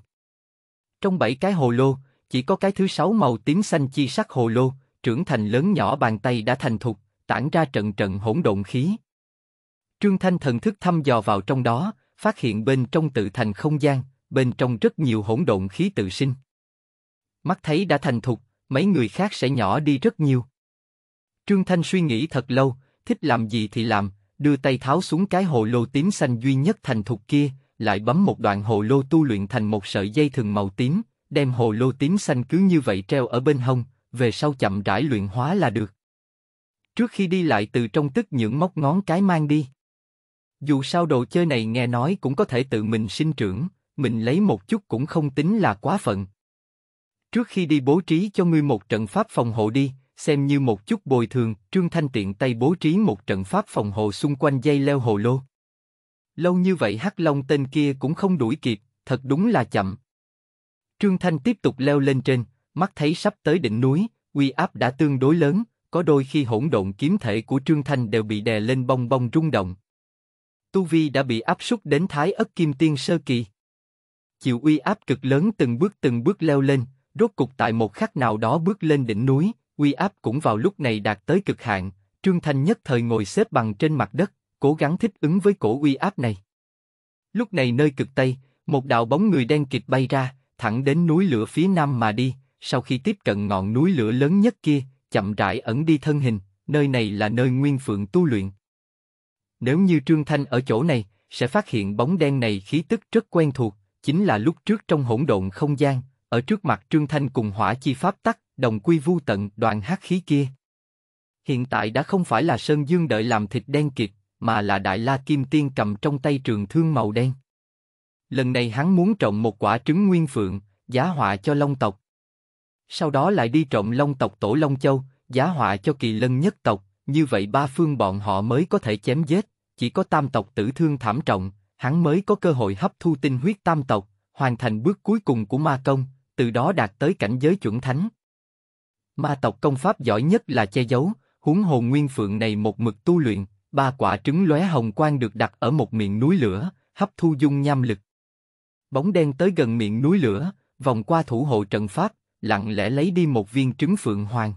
Trong bảy cái hồ lô, chỉ có cái thứ sáu màu tím xanh chi sắc hồ lô, trưởng thành lớn nhỏ bàn tay đã thành thục, tản ra trận trận hỗn độn khí. Trương Thanh thần thức thăm dò vào trong đó, phát hiện bên trong tự thành không gian, bên trong rất nhiều hỗn độn khí tự sinh. Mắt thấy đã thành thục, mấy người khác sẽ nhỏ đi rất nhiều. Trương Thanh suy nghĩ thật lâu, thích làm gì thì làm, đưa tay tháo xuống cái hồ lô tím xanh duy nhất thành thục kia, lại bấm một đoạn hồ lô tu luyện thành một sợi dây thừng màu tím, đem hồ lô tím xanh cứ như vậy treo ở bên hông, về sau chậm rãi luyện hóa là được. Trước khi đi lại từ trong tức những móc ngón cái mang đi. Dù sao đồ chơi này nghe nói cũng có thể tự mình sinh trưởng, mình lấy một chút cũng không tính là quá phận. Trước khi đi bố trí cho ngươi một trận pháp phòng hộ đi, xem như một chút bồi thường, Trương Thanh tiện tay bố trí một trận pháp phòng hộ xung quanh dây leo hồ lô. Lâu như vậy Hắc Long tên kia cũng không đuổi kịp, thật đúng là chậm. Trương Thanh tiếp tục leo lên trên, mắt thấy sắp tới đỉnh núi, uy áp đã tương đối lớn, có đôi khi hỗn độn kiếm thể của Trương Thanh đều bị đè lên bong bong rung động. Tu Vi đã bị áp súc đến thái ất kim tiên sơ kỳ. Chịu uy áp cực lớn từng bước từng bước leo lên, rốt cục tại một khắc nào đó bước lên đỉnh núi, uy áp cũng vào lúc này đạt tới cực hạn, Trương Thanh nhất thời ngồi xếp bằng trên mặt đất, cố gắng thích ứng với cổ uy áp này. Lúc này nơi cực Tây, một đạo bóng người đen kịt bay ra, thẳng đến núi lửa phía nam mà đi, sau khi tiếp cận ngọn núi lửa lớn nhất kia, chậm rãi ẩn đi thân hình, nơi này là nơi Nguyên Phượng tu luyện. Nếu như Trương Thanh ở chỗ này, sẽ phát hiện bóng đen này khí tức rất quen thuộc, chính là lúc trước trong hỗn độn không gian, ở trước mặt Trương Thanh cùng hỏa chi pháp tắc, đồng quy vu tận đoạn hắc khí kia. Hiện tại đã không phải là Sơn Dương đợi làm thịt đen kiệt, mà là Đại La Kim Tiên cầm trong tay trường thương màu đen. Lần này hắn muốn trồng một quả trứng nguyên phượng, giá họa cho Long tộc sau đó lại đi trộm long tộc tổ long châu, giá họa cho kỳ lân nhất tộc, như vậy ba phương bọn họ mới có thể chém giết, chỉ có tam tộc tử thương thảm trọng, hắn mới có cơ hội hấp thu tinh huyết tam tộc, hoàn thành bước cuối cùng của ma công, từ đó đạt tới cảnh giới chuẩn thánh. Ma tộc công pháp giỏi nhất là che giấu, huống hồn nguyên phượng này một mực tu luyện, ba quả trứng lóe hồng quang được đặt ở một miệng núi lửa, hấp thu dung nham lực. Bóng đen tới gần miệng núi lửa, vòng qua thủ hộ trận pháp, lặng lẽ lấy đi một viên trứng phượng hoàng.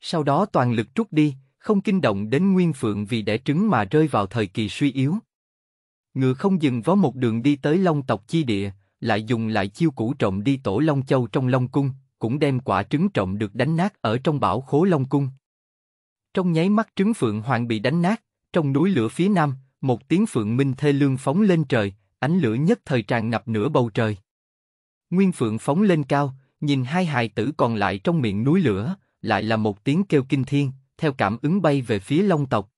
Sau đó toàn lực rút đi, không kinh động đến nguyên phượng vì đẻ trứng mà rơi vào thời kỳ suy yếu. Ngựa không dừng vó một đường đi tới long tộc chi địa, lại dùng lại chiêu cũ trộm đi tổ long châu trong long cung, cũng đem quả trứng trộm được đánh nát ở trong bảo khố long cung. Trong nháy mắt trứng phượng hoàng bị đánh nát, trong núi lửa phía nam, một tiếng phượng minh thê lương phóng lên trời, ánh lửa nhất thời tràn ngập nửa bầu trời. Nguyên phượng phóng lên cao, Nhìn hai hài tử còn lại trong miệng núi lửa, lại là một tiếng kêu kinh thiên, theo cảm ứng bay về phía Long tộc.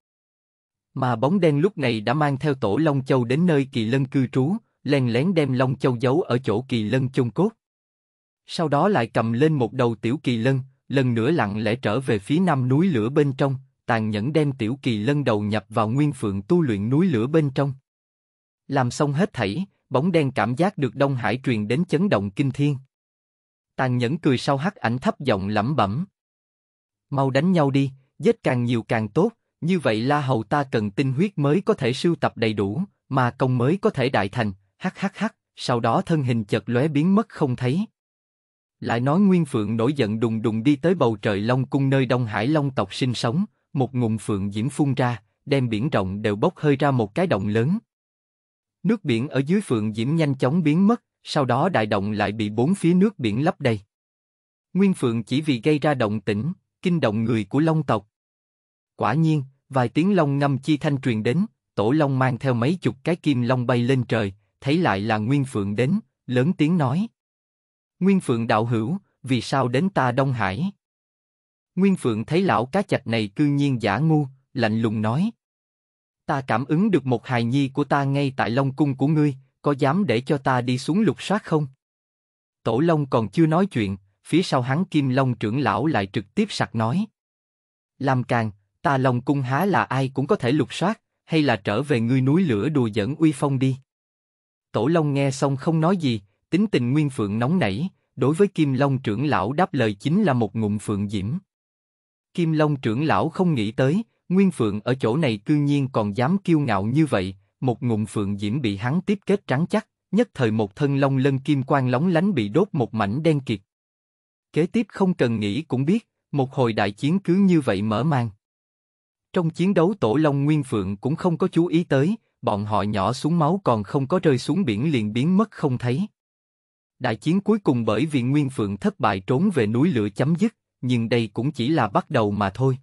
Mà bóng đen lúc này đã mang theo tổ Long Châu đến nơi kỳ lân cư trú, len lén đem Long Châu giấu ở chỗ kỳ lân chôn cốt. Sau đó lại cầm lên một đầu tiểu kỳ lân, lần nữa lặng lẽ trở về phía nam núi lửa bên trong, tàn nhẫn đem tiểu kỳ lân đầu nhập vào nguyên phượng tu luyện núi lửa bên trong. Làm xong hết thảy, bóng đen cảm giác được Đông Hải truyền đến chấn động kinh thiên. Tàn nhẫn cười sau hắt ảnh thấp giọng lẩm bẩm. Mau đánh nhau đi, giết càng nhiều càng tốt, như vậy la hầu ta cần tinh huyết mới có thể sưu tập đầy đủ, mà công mới có thể đại thành, hắc hắc hắc, sau đó thân hình chợt lóe biến mất không thấy. Lại nói Nguyên Phượng nổi giận đùng đùng đi tới bầu trời Long Cung nơi Đông Hải Long tộc sinh sống, một ngụm phượng diễm phun ra, đem biển rộng đều bốc hơi ra một cái động lớn. Nước biển ở dưới phượng diễm nhanh chóng biến mất, sau đó đại động lại bị bốn phía nước biển lấp đầy. Nguyên Phượng chỉ vì gây ra động tĩnh, kinh động người của Long tộc. Quả nhiên, vài tiếng long ngâm chi thanh truyền đến, tổ long mang theo mấy chục cái kim long bay lên trời, thấy lại là Nguyên Phượng đến, lớn tiếng nói. Nguyên Phượng đạo hữu, vì sao đến ta Đông Hải? Nguyên Phượng thấy lão cá chạch này cư nhiên giả ngu, lạnh lùng nói. Ta cảm ứng được một hài nhi của ta ngay tại Long Cung của ngươi, có dám để cho ta đi xuống lục soát không? Tổ Long còn chưa nói chuyện, phía sau hắn Kim Long trưởng lão lại trực tiếp sặc nói. Làm càng, ta Long cung há là ai cũng có thể lục soát, hay là trở về ngươi núi lửa đùa giỡn uy phong đi. Tổ Long nghe xong không nói gì, tính tình Nguyên Phượng nóng nảy, đối với Kim Long trưởng lão đáp lời chính là một ngụm phượng diễm. Kim Long trưởng lão không nghĩ tới, Nguyên Phượng ở chỗ này cư nhiên còn dám kiêu ngạo như vậy, một ngụm phượng diễm bị hắn tiếp kết trắng chắc, nhất thời một thân long lân kim quang lóng lánh bị đốt một mảnh đen kịt. Kế tiếp không cần nghĩ cũng biết, một hồi đại chiến cứ như vậy mở mang. Trong chiến đấu tổ long nguyên phượng cũng không có chú ý tới, bọn họ nhỏ xuống máu còn không có rơi xuống biển liền biến mất không thấy. Đại chiến cuối cùng bởi vì Nguyên Phượng thất bại trốn về núi lửa chấm dứt, nhưng đây cũng chỉ là bắt đầu mà thôi.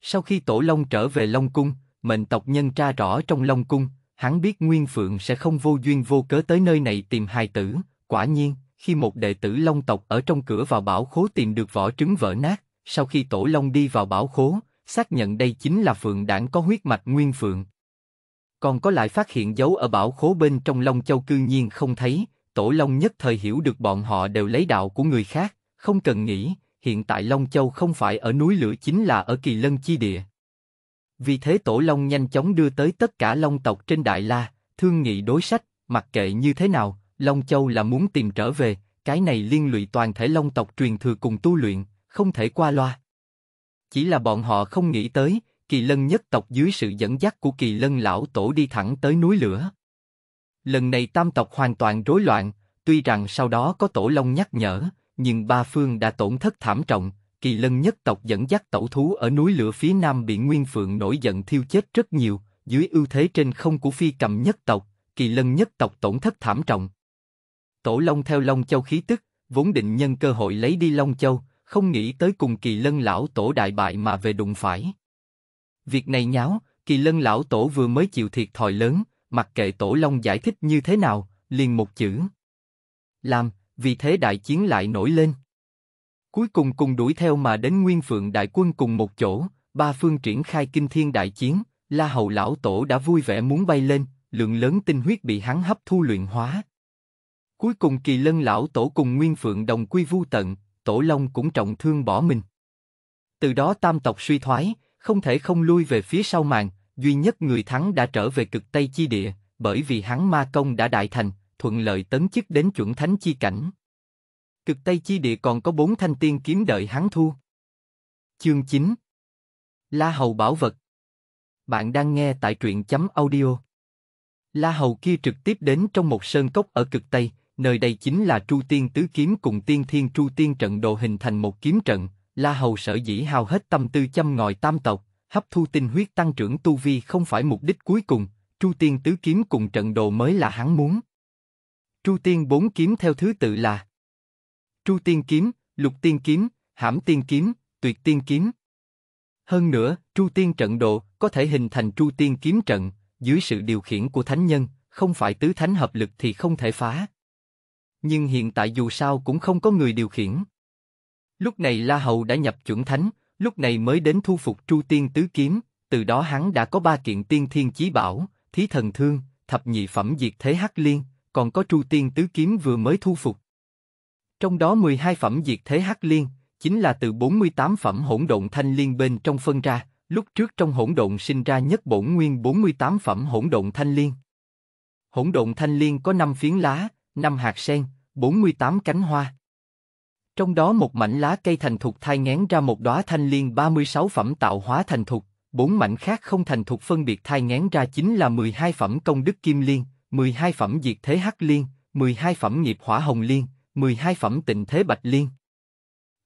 Sau khi Tổ Long trở về Long Cung, mệnh tộc nhân tra rõ trong Long Cung, hắn biết Nguyên Phượng sẽ không vô duyên vô cớ tới nơi này tìm hài tử, quả nhiên, khi một đệ tử Long tộc ở trong cửa vào bảo khố tìm được vỏ trứng vỡ nát, sau khi Tổ Long đi vào bảo khố, xác nhận đây chính là Phượng đảng có huyết mạch Nguyên Phượng. Còn có lại phát hiện dấu ở bảo khố bên trong Long Châu cư nhiên không thấy, Tổ Long nhất thời hiểu được bọn họ đều lấy đạo của người khác, không cần nghĩ, hiện tại Long Châu không phải ở núi lửa chính là ở kỳ lân chi địa. Vì thế Tổ Long nhanh chóng đưa tới tất cả Long tộc trên Đại La, thương nghị đối sách, mặc kệ như thế nào, Long Châu là muốn tìm trở về, cái này liên lụy toàn thể Long tộc truyền thừa cùng tu luyện, không thể qua loa. Chỉ là bọn họ không nghĩ tới, kỳ lân nhất tộc dưới sự dẫn dắt của kỳ lân lão tổ đi thẳng tới núi lửa. Lần này tam tộc hoàn toàn rối loạn, tuy rằng sau đó có tổ long nhắc nhở, nhưng ba phương đã tổn thất thảm trọng, kỳ lân nhất tộc dẫn dắt tẩu thú ở núi lửa phía nam bị Nguyên Phượng nổi giận thiêu chết rất nhiều, dưới ưu thế trên không của phi cầm nhất tộc, kỳ lân nhất tộc tổn thất thảm trọng. Tổ Long theo Long Châu khí tức, vốn định nhân cơ hội lấy đi Long Châu, không nghĩ tới cùng kỳ lân lão tổ đại bại mà về đụng phải. Việc này nháo, kỳ lân lão tổ vừa mới chịu thiệt thòi lớn, mặc kệ tổ Long giải thích như thế nào, liền một chữ. Làm, vì thế đại chiến lại nổi lên. Cuối cùng cùng đuổi theo mà đến Nguyên Phượng Đại Quân cùng một chỗ, ba phương triển khai kinh thiên đại chiến, La Hầu Lão Tổ đã vui vẻ muốn bay lên, lượng lớn tinh huyết bị hắn hấp thu luyện hóa. Cuối cùng kỳ lân lão tổ cùng Nguyên Phượng đồng quy vu tận, tổ long cũng trọng thương bỏ mình. Từ đó tam tộc suy thoái, không thể không lui về phía sau màn, duy nhất người thắng đã trở về cực Tây Chi Địa, bởi vì hắn ma công đã đại thành, thuận lợi tấn chức đến chuẩn thánh chi cảnh. Cực Tây Chi Địa còn có bốn thanh tiên kiếm đợi hắn thu. Chương 9 La Hầu Bảo Vật Bạn đang nghe tại truyện chấm audio. La Hầu kia trực tiếp đến trong một sơn cốc ở cực Tây, nơi đây chính là Tru Tiên Tứ Kiếm cùng Tiên Thiên Tru Tiên Trận đồ hình thành một kiếm trận. La Hầu sở dĩ hao hết tâm tư chăm ngòi tam tộc, hấp thu tinh huyết tăng trưởng tu vi không phải mục đích cuối cùng, Tru Tiên Tứ Kiếm cùng trận đồ mới là hắn muốn. Tru Tiên bốn kiếm theo thứ tự là Tru Tiên Kiếm, Lục Tiên Kiếm, Hãm Tiên Kiếm, Tuyệt Tiên Kiếm. Hơn nữa, Tru Tiên Trận Độ có thể hình thành Tru Tiên Kiếm Trận, dưới sự điều khiển của Thánh Nhân, không phải tứ thánh hợp lực thì không thể phá. Nhưng hiện tại dù sao cũng không có người điều khiển. Lúc này La Hầu đã nhập chuẩn thánh, lúc này mới đến thu phục Tru Tiên Tứ Kiếm, từ đó hắn đã có ba kiện tiên thiên chí bảo, thí thần thương, thập nhị phẩm diệt thế hắc liên, còn có Tru Tiên Tứ Kiếm vừa mới thu phục. Trong đó 12 phẩm diệt thế hắc liên, chính là từ 48 phẩm hỗn độn thanh liên bên trong phân ra, lúc trước trong hỗn độn sinh ra nhất bổn nguyên 48 phẩm hỗn độn thanh liên. Hỗn độn thanh liên có 5 phiến lá, 5 hạt sen, 48 cánh hoa. Trong đó một mảnh lá cây thành thục thai ngén ra một đóa thanh liên 36 phẩm tạo hóa thành thục, bốn mảnh khác không thành thục phân biệt thai ngén ra chính là 12 phẩm công đức kim liên, 12 phẩm diệt thế hắc liên, 12 phẩm nghiệp hỏa hồng liên, 12 phẩm tịnh thế bạch liên.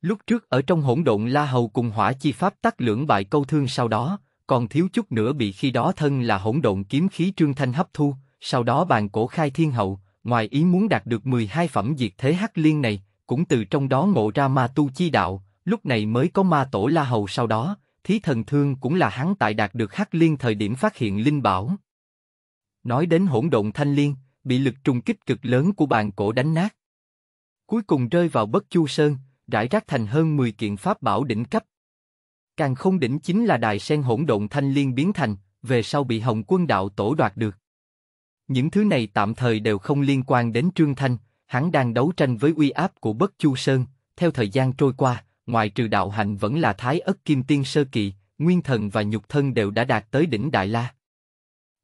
Lúc trước ở trong hỗn độn La Hầu cùng hỏa chi pháp tắc lưỡng bại câu thương sau đó, còn thiếu chút nữa bị khi đó thân là hỗn độn kiếm khí Trương Thanh hấp thu, sau đó bàn cổ khai thiên hậu, ngoài ý muốn đạt được 12 phẩm diệt thế hắc liên này, cũng từ trong đó ngộ ra ma tu chi đạo, lúc này mới có ma tổ La Hầu sau đó, thí thần thương cũng là hắn tại đạt được hắc liên thời điểm phát hiện linh bảo. Nói đến hỗn độn thanh liên, bị lực trùng kích cực lớn của bàn cổ đánh nát cuối cùng rơi vào bất chu sơn, rải rác thành hơn 10 kiện pháp bảo đỉnh cấp. Càng không đỉnh chính là đài sen hỗn độn thanh liên biến thành, về sau bị Hồng Quân đạo tổ đoạt được. Những thứ này tạm thời đều không liên quan đến Trương Thanh, hắn đang đấu tranh với uy áp của Bất Chu Sơn, theo thời gian trôi qua, ngoài trừ đạo hạnh vẫn là Thái Ất Kim Tiên sơ kỳ, nguyên thần và nhục thân đều đã đạt tới đỉnh đại la.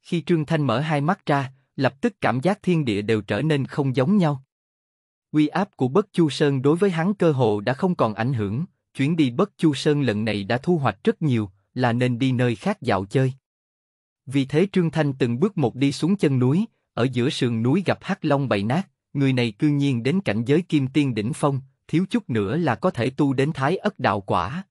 Khi Trương Thanh mở hai mắt ra, lập tức cảm giác thiên địa đều trở nên không giống nhau uy áp của Bất Chu Sơn đối với hắn cơ hồ đã không còn ảnh hưởng, chuyến đi Bất Chu Sơn lần này đã thu hoạch rất nhiều, là nên đi nơi khác dạo chơi. Vì thế Trương Thanh từng bước một đi xuống chân núi, ở giữa sườn núi gặp Hắc Long bậy nát, người này cư nhiên đến cảnh giới Kim Tiên đỉnh phong, thiếu chút nữa là có thể tu đến Thái Ất đạo quả.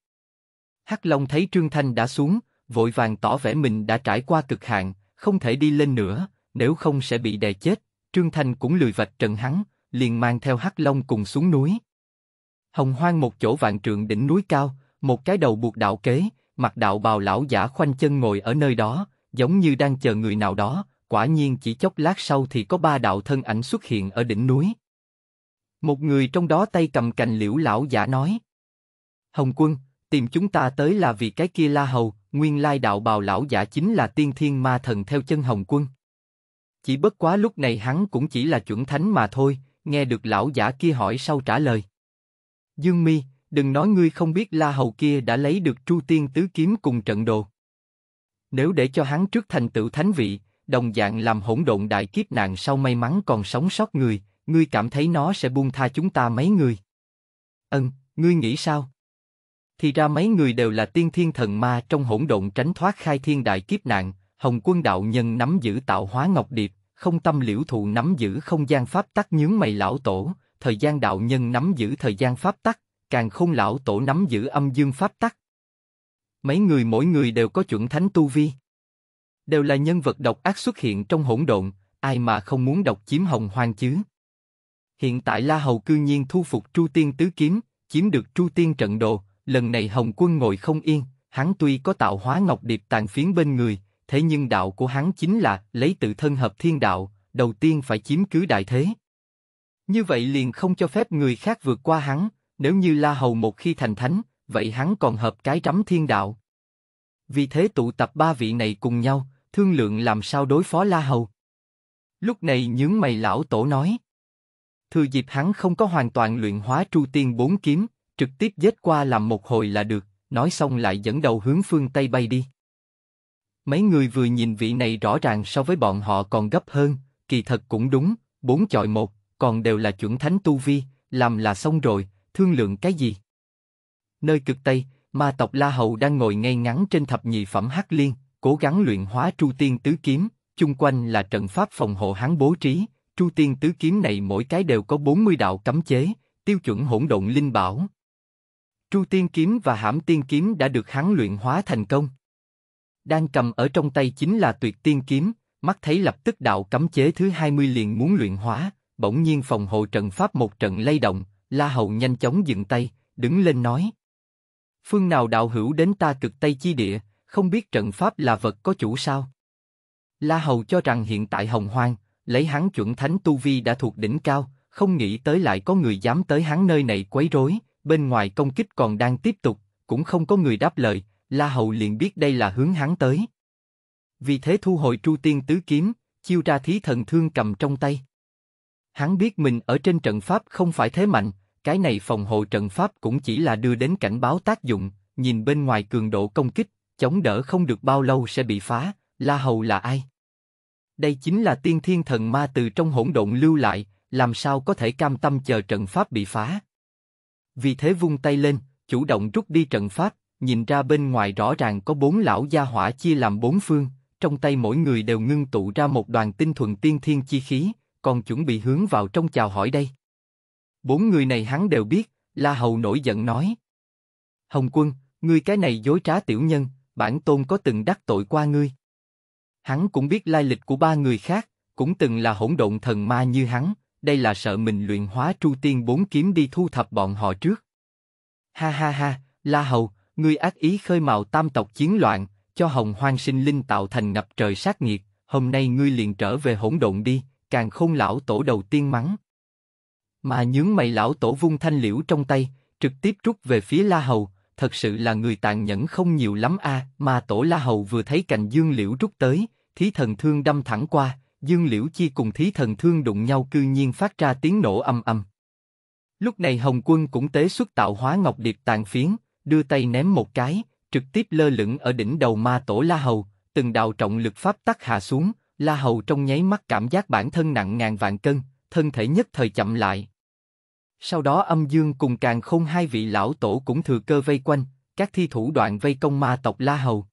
Hắc Long thấy Trương Thanh đã xuống, vội vàng tỏ vẻ mình đã trải qua cực hạn, không thể đi lên nữa, nếu không sẽ bị đè chết. Trương Thanh cũng lười vạch trần hắn, liền mang theo hắc long cùng xuống núi. Hồng hoang một chỗ vạn trượng đỉnh núi cao, một cái đầu buộc đạo kế, mặt đạo bào lão giả khoanh chân ngồi ở nơi đó, giống như đang chờ người nào đó. Quả nhiên chỉ chốc lát sau thì có ba đạo thân ảnh xuất hiện ở đỉnh núi. Một người trong đó tay cầm cành liễu lão giả nói: Hồng quân, tìm chúng ta tới là vì cái kia la hầu, nguyên lai đạo bào lão giả chính là tiên thiên ma thần theo chân hồng quân. Chỉ bất quá lúc này hắn cũng chỉ là chuẩn thánh mà thôi, Nghe được lão giả kia hỏi sau trả lời. Dương Mi, đừng nói ngươi không biết La Hầu kia đã lấy được Chu Tiên Tứ Kiếm cùng trận đồ. Nếu để cho hắn trước thành tựu thánh vị, đồng dạng làm hỗn độn đại kiếp nạn sau may mắn còn sống sót người, ngươi cảm thấy nó sẽ buông tha chúng ta mấy người. Ân, ngươi nghĩ sao? Thì ra mấy người đều là tiên thiên thần ma trong hỗn độn tránh thoát khai thiên đại kiếp nạn, Hồng quân đạo nhân nắm giữ tạo hóa ngọc điệp, không tâm liễu thụ nắm giữ không gian pháp tắc nhướng mày lão tổ, thời gian đạo nhân nắm giữ thời gian pháp tắc, càng không lão tổ nắm giữ âm dương pháp tắc. Mấy người mỗi người đều có chuẩn thánh tu vi. Đều là nhân vật độc ác xuất hiện trong hỗn độn, ai mà không muốn độc chiếm hồng hoang chứ. Hiện tại La Hầu cư nhiên thu phục Chu Tiên Tứ Kiếm, chiếm được Chu Tiên trận đồ, lần này Hồng Quân ngồi không yên, hắn tuy có tạo hóa ngọc điệp tàn phiến bên người, thế nhưng đạo của hắn chính là lấy tự thân hợp thiên đạo, đầu tiên phải chiếm cứ đại thế. Như vậy liền không cho phép người khác vượt qua hắn, nếu như La Hầu một khi thành thánh, vậy hắn còn hợp cái trắm thiên đạo. Vì thế tụ tập ba vị này cùng nhau, thương lượng làm sao đối phó La Hầu. Lúc này nhướng mày lão tổ nói. Thừa dịp hắn không có hoàn toàn luyện hóa tru tiên bốn kiếm, trực tiếp giết qua làm một hồi là được, nói xong lại dẫn đầu hướng phương Tây bay đi. Mấy người vừa nhìn vị này rõ ràng so với bọn họ còn gấp hơn, kỳ thật cũng đúng, bốn chọi một, còn đều là chuẩn thánh tu vi, làm là xong rồi, thương lượng cái gì? Nơi cực Tây, ma tộc La Hầu đang ngồi ngay ngắn trên thập nhị phẩm hắc liên, cố gắng luyện hóa tru tiên tứ kiếm, chung quanh là trận pháp phòng hộ hắn bố trí, tru tiên tứ kiếm này mỗi cái đều có 40 đạo cấm chế, tiêu chuẩn hỗn độn linh bảo. Tru tiên kiếm và hãm tiên kiếm đã được hắn luyện hóa thành công đang cầm ở trong tay chính là tuyệt tiên kiếm, mắt thấy lập tức đạo cấm chế thứ 20 liền muốn luyện hóa, bỗng nhiên phòng hộ trận pháp một trận lay động, La Hầu nhanh chóng dừng tay, đứng lên nói. Phương nào đạo hữu đến ta cực Tây Chi Địa, không biết trận pháp là vật có chủ sao? La Hầu cho rằng hiện tại Hồng Hoang, lấy hắn chuẩn thánh Tu Vi đã thuộc đỉnh cao, không nghĩ tới lại có người dám tới hắn nơi này quấy rối, bên ngoài công kích còn đang tiếp tục, cũng không có người đáp lời, La Hầu liền biết đây là hướng hắn tới. Vì thế thu hồi Tru Tiên Tứ Kiếm, chiêu ra thí thần thương cầm trong tay. Hắn biết mình ở trên trận pháp không phải thế mạnh, cái này phòng hộ trận pháp cũng chỉ là đưa đến cảnh báo tác dụng, nhìn bên ngoài cường độ công kích, chống đỡ không được bao lâu sẽ bị phá, La Hầu là ai? Đây chính là tiên thiên thần ma từ trong hỗn độn lưu lại, làm sao có thể cam tâm chờ trận pháp bị phá? Vì thế vung tay lên, chủ động rút đi trận pháp, nhìn ra bên ngoài rõ ràng có bốn lão gia hỏa chia làm bốn phương, trong tay mỗi người đều ngưng tụ ra một đoàn tinh thuần tiên thiên chi khí, còn chuẩn bị hướng vào trong chào hỏi đây. Bốn người này hắn đều biết, La Hầu nổi giận nói. Hồng quân, ngươi cái này dối trá tiểu nhân, bản tôn có từng đắc tội qua ngươi. Hắn cũng biết lai lịch của ba người khác, cũng từng là hỗn độn thần ma như hắn, đây là sợ mình luyện hóa tru tiên bốn kiếm đi thu thập bọn họ trước. Ha ha ha, La Hầu, Ngươi ác ý khơi mào tam tộc chiến loạn, cho hồng hoang sinh linh tạo thành ngập trời sát nghiệt, hôm nay ngươi liền trở về hỗn độn đi, càng không lão tổ đầu tiên mắng. Mà nhướng mày lão tổ vung thanh liễu trong tay, trực tiếp rút về phía La Hầu, thật sự là người tàn nhẫn không nhiều lắm a mà tổ La Hầu vừa thấy cành dương liễu rút tới, thí thần thương đâm thẳng qua, dương liễu chi cùng thí thần thương đụng nhau cư nhiên phát ra tiếng nổ âm âm. Lúc này Hồng Quân cũng tế xuất tạo hóa ngọc điệp tàn phiến, đưa tay ném một cái, trực tiếp lơ lửng ở đỉnh đầu ma tổ La Hầu, từng đạo trọng lực pháp tắc hạ xuống, La Hầu trong nháy mắt cảm giác bản thân nặng ngàn vạn cân, thân thể nhất thời chậm lại. Sau đó âm dương cùng càng không hai vị lão tổ cũng thừa cơ vây quanh, các thi thủ đoạn vây công ma tộc La Hầu.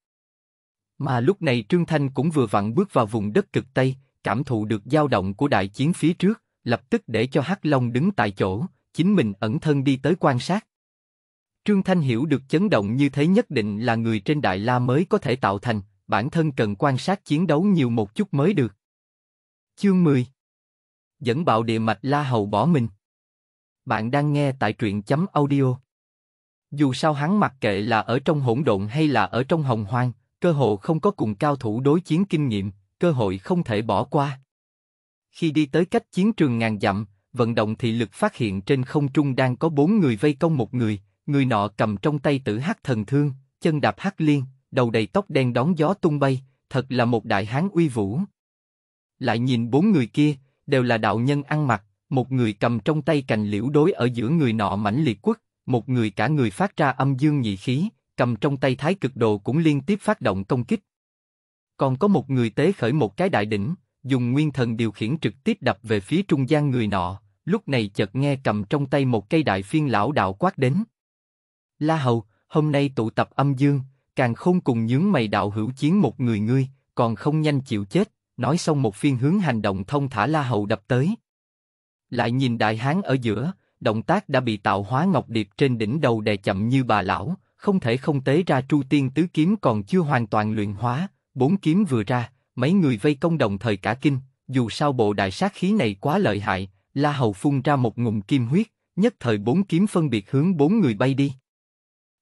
Mà lúc này Trương Thanh cũng vừa vặn bước vào vùng đất cực Tây, cảm thụ được dao động của đại chiến phía trước, lập tức để cho Hắc Long đứng tại chỗ, chính mình ẩn thân đi tới quan sát. Trương Thanh hiểu được chấn động như thế nhất định là người trên Đại La mới có thể tạo thành, bản thân cần quan sát chiến đấu nhiều một chút mới được. Chương 10 Dẫn bạo địa mạch La Hầu bỏ mình Bạn đang nghe tại truyện chấm audio. Dù sao hắn mặc kệ là ở trong hỗn độn hay là ở trong hồng hoang, cơ hội không có cùng cao thủ đối chiến kinh nghiệm, cơ hội không thể bỏ qua. Khi đi tới cách chiến trường ngàn dặm, vận động thị lực phát hiện trên không trung đang có bốn người vây công một người, người nọ cầm trong tay tử hắc thần thương, chân đạp hắc liên, đầu đầy tóc đen đón gió tung bay, thật là một đại hán uy vũ. Lại nhìn bốn người kia, đều là đạo nhân ăn mặc, một người cầm trong tay cành liễu đối ở giữa người nọ mãnh liệt quất, một người cả người phát ra âm dương nhị khí, cầm trong tay thái cực đồ cũng liên tiếp phát động công kích. Còn có một người tế khởi một cái đại đỉnh, dùng nguyên thần điều khiển trực tiếp đập về phía trung gian người nọ, lúc này chợt nghe cầm trong tay một cây đại phiên lão đạo quát đến. La Hầu, hôm nay tụ tập âm dương, càng không cùng nhướng mày đạo hữu chiến một người ngươi, còn không nhanh chịu chết. Nói xong một phiên hướng hành động thông thả La Hầu đập tới. Lại nhìn đại hán ở giữa, động tác đã bị tạo hóa ngọc điệp trên đỉnh đầu đè chậm như bà lão, không thể không tế ra tru Tiên tứ kiếm còn chưa hoàn toàn luyện hóa, bốn kiếm vừa ra, mấy người vây công đồng thời cả kinh. Dù sao bộ đại sát khí này quá lợi hại, La Hầu phun ra một ngụm kim huyết, nhất thời bốn kiếm phân biệt hướng bốn người bay đi.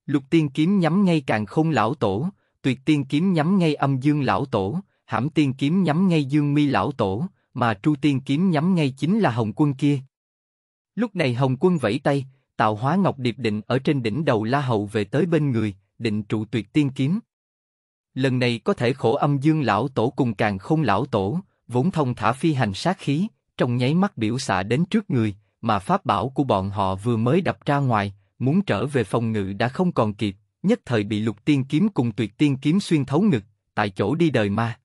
Lục tiên kiếm nhắm ngay càng không lão tổ, tuyệt tiên kiếm nhắm ngay âm dương lão tổ, hãm tiên kiếm nhắm ngay dương mi lão tổ, mà tru tiên kiếm nhắm ngay chính là hồng quân kia. Lúc này hồng quân vẫy tay, tạo hóa ngọc điệp định ở trên đỉnh đầu la hậu về tới bên người, định trụ tuyệt tiên kiếm. Lần này có thể khổ âm dương lão tổ cùng càng không lão tổ, vốn thông thả phi hành sát khí, trong nháy mắt biểu xạ đến trước người, mà pháp bảo của bọn họ vừa mới đập ra ngoài, muốn trở về phòng ngự đã không còn kịp, nhất thời bị lục tiên kiếm cùng tuyệt tiên kiếm xuyên thấu ngực, tại chỗ đi đời ma.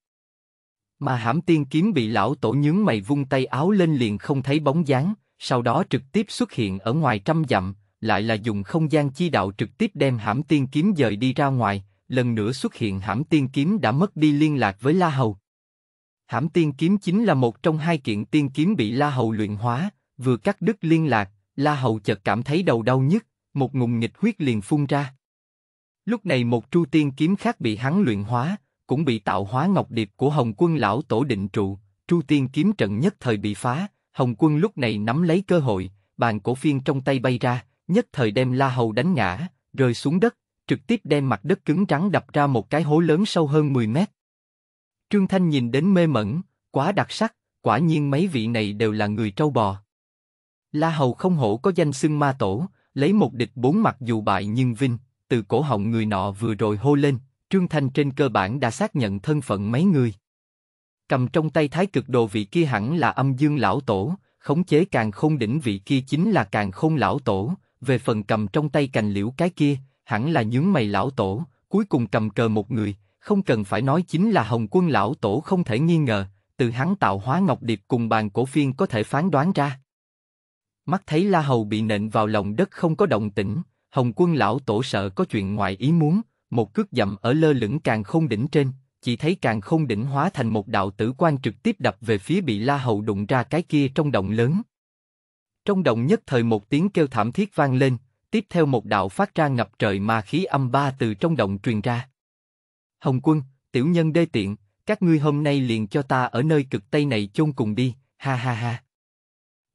Mà hãm tiên kiếm bị lão tổ nhướng mày vung tay áo lên liền không thấy bóng dáng, sau đó trực tiếp xuất hiện ở ngoài trăm dặm, lại là dùng không gian chi đạo trực tiếp đem hãm tiên kiếm dời đi ra ngoài, lần nữa xuất hiện hãm tiên kiếm đã mất đi liên lạc với La Hầu. Hãm tiên kiếm chính là một trong hai kiện tiên kiếm bị La Hầu luyện hóa, vừa cắt đứt liên lạc, La Hầu chợt cảm thấy đầu đau nhức, một ngùng nghịch huyết liền phun ra. Lúc này một tru tiên kiếm khác bị hắn luyện hóa, cũng bị tạo hóa ngọc điệp của Hồng Quân lão tổ định trụ, tru tiên kiếm trận nhất thời bị phá, Hồng Quân lúc này nắm lấy cơ hội, bàn cổ phiên trong tay bay ra, nhất thời đem La Hầu đánh ngã, rơi xuống đất, trực tiếp đem mặt đất cứng rắn đập ra một cái hố lớn sâu hơn 10 mét. Trương Thanh nhìn đến mê mẩn, quá đặc sắc, quả nhiên mấy vị này đều là người trâu bò. La Hầu không hổ có danh xưng ma tổ, lấy một địch bốn mặc dù bại nhưng vinh, từ cổ họng người nọ vừa rồi hô lên, Trương Thanh trên cơ bản đã xác nhận thân phận mấy người. Cầm trong tay thái cực đồ vị kia hẳn là âm dương lão tổ, khống chế càng không đỉnh vị kia chính là càng không lão tổ, về phần cầm trong tay cành liễu cái kia, hẳn là nhướng mày lão tổ, cuối cùng cầm cờ một người, không cần phải nói chính là hồng quân lão tổ không thể nghi ngờ, từ hắn tạo hóa ngọc điệp cùng bàn cổ phiên có thể phán đoán ra mắt thấy La Hầu bị nện vào lòng đất không có động tĩnh, Hồng Quân lão tổ sợ có chuyện ngoài ý muốn, một cước dậm ở lơ lửng càng không đỉnh trên, chỉ thấy càng không đỉnh hóa thành một đạo tử quan trực tiếp đập về phía bị La Hầu đụng ra cái kia trong động lớn. Trong động nhất thời một tiếng kêu thảm thiết vang lên, tiếp theo một đạo phát ra ngập trời ma khí âm ba từ trong động truyền ra. Hồng Quân, tiểu nhân đê tiện, các ngươi hôm nay liền cho ta ở nơi cực tây này chôn cùng đi, ha ha ha.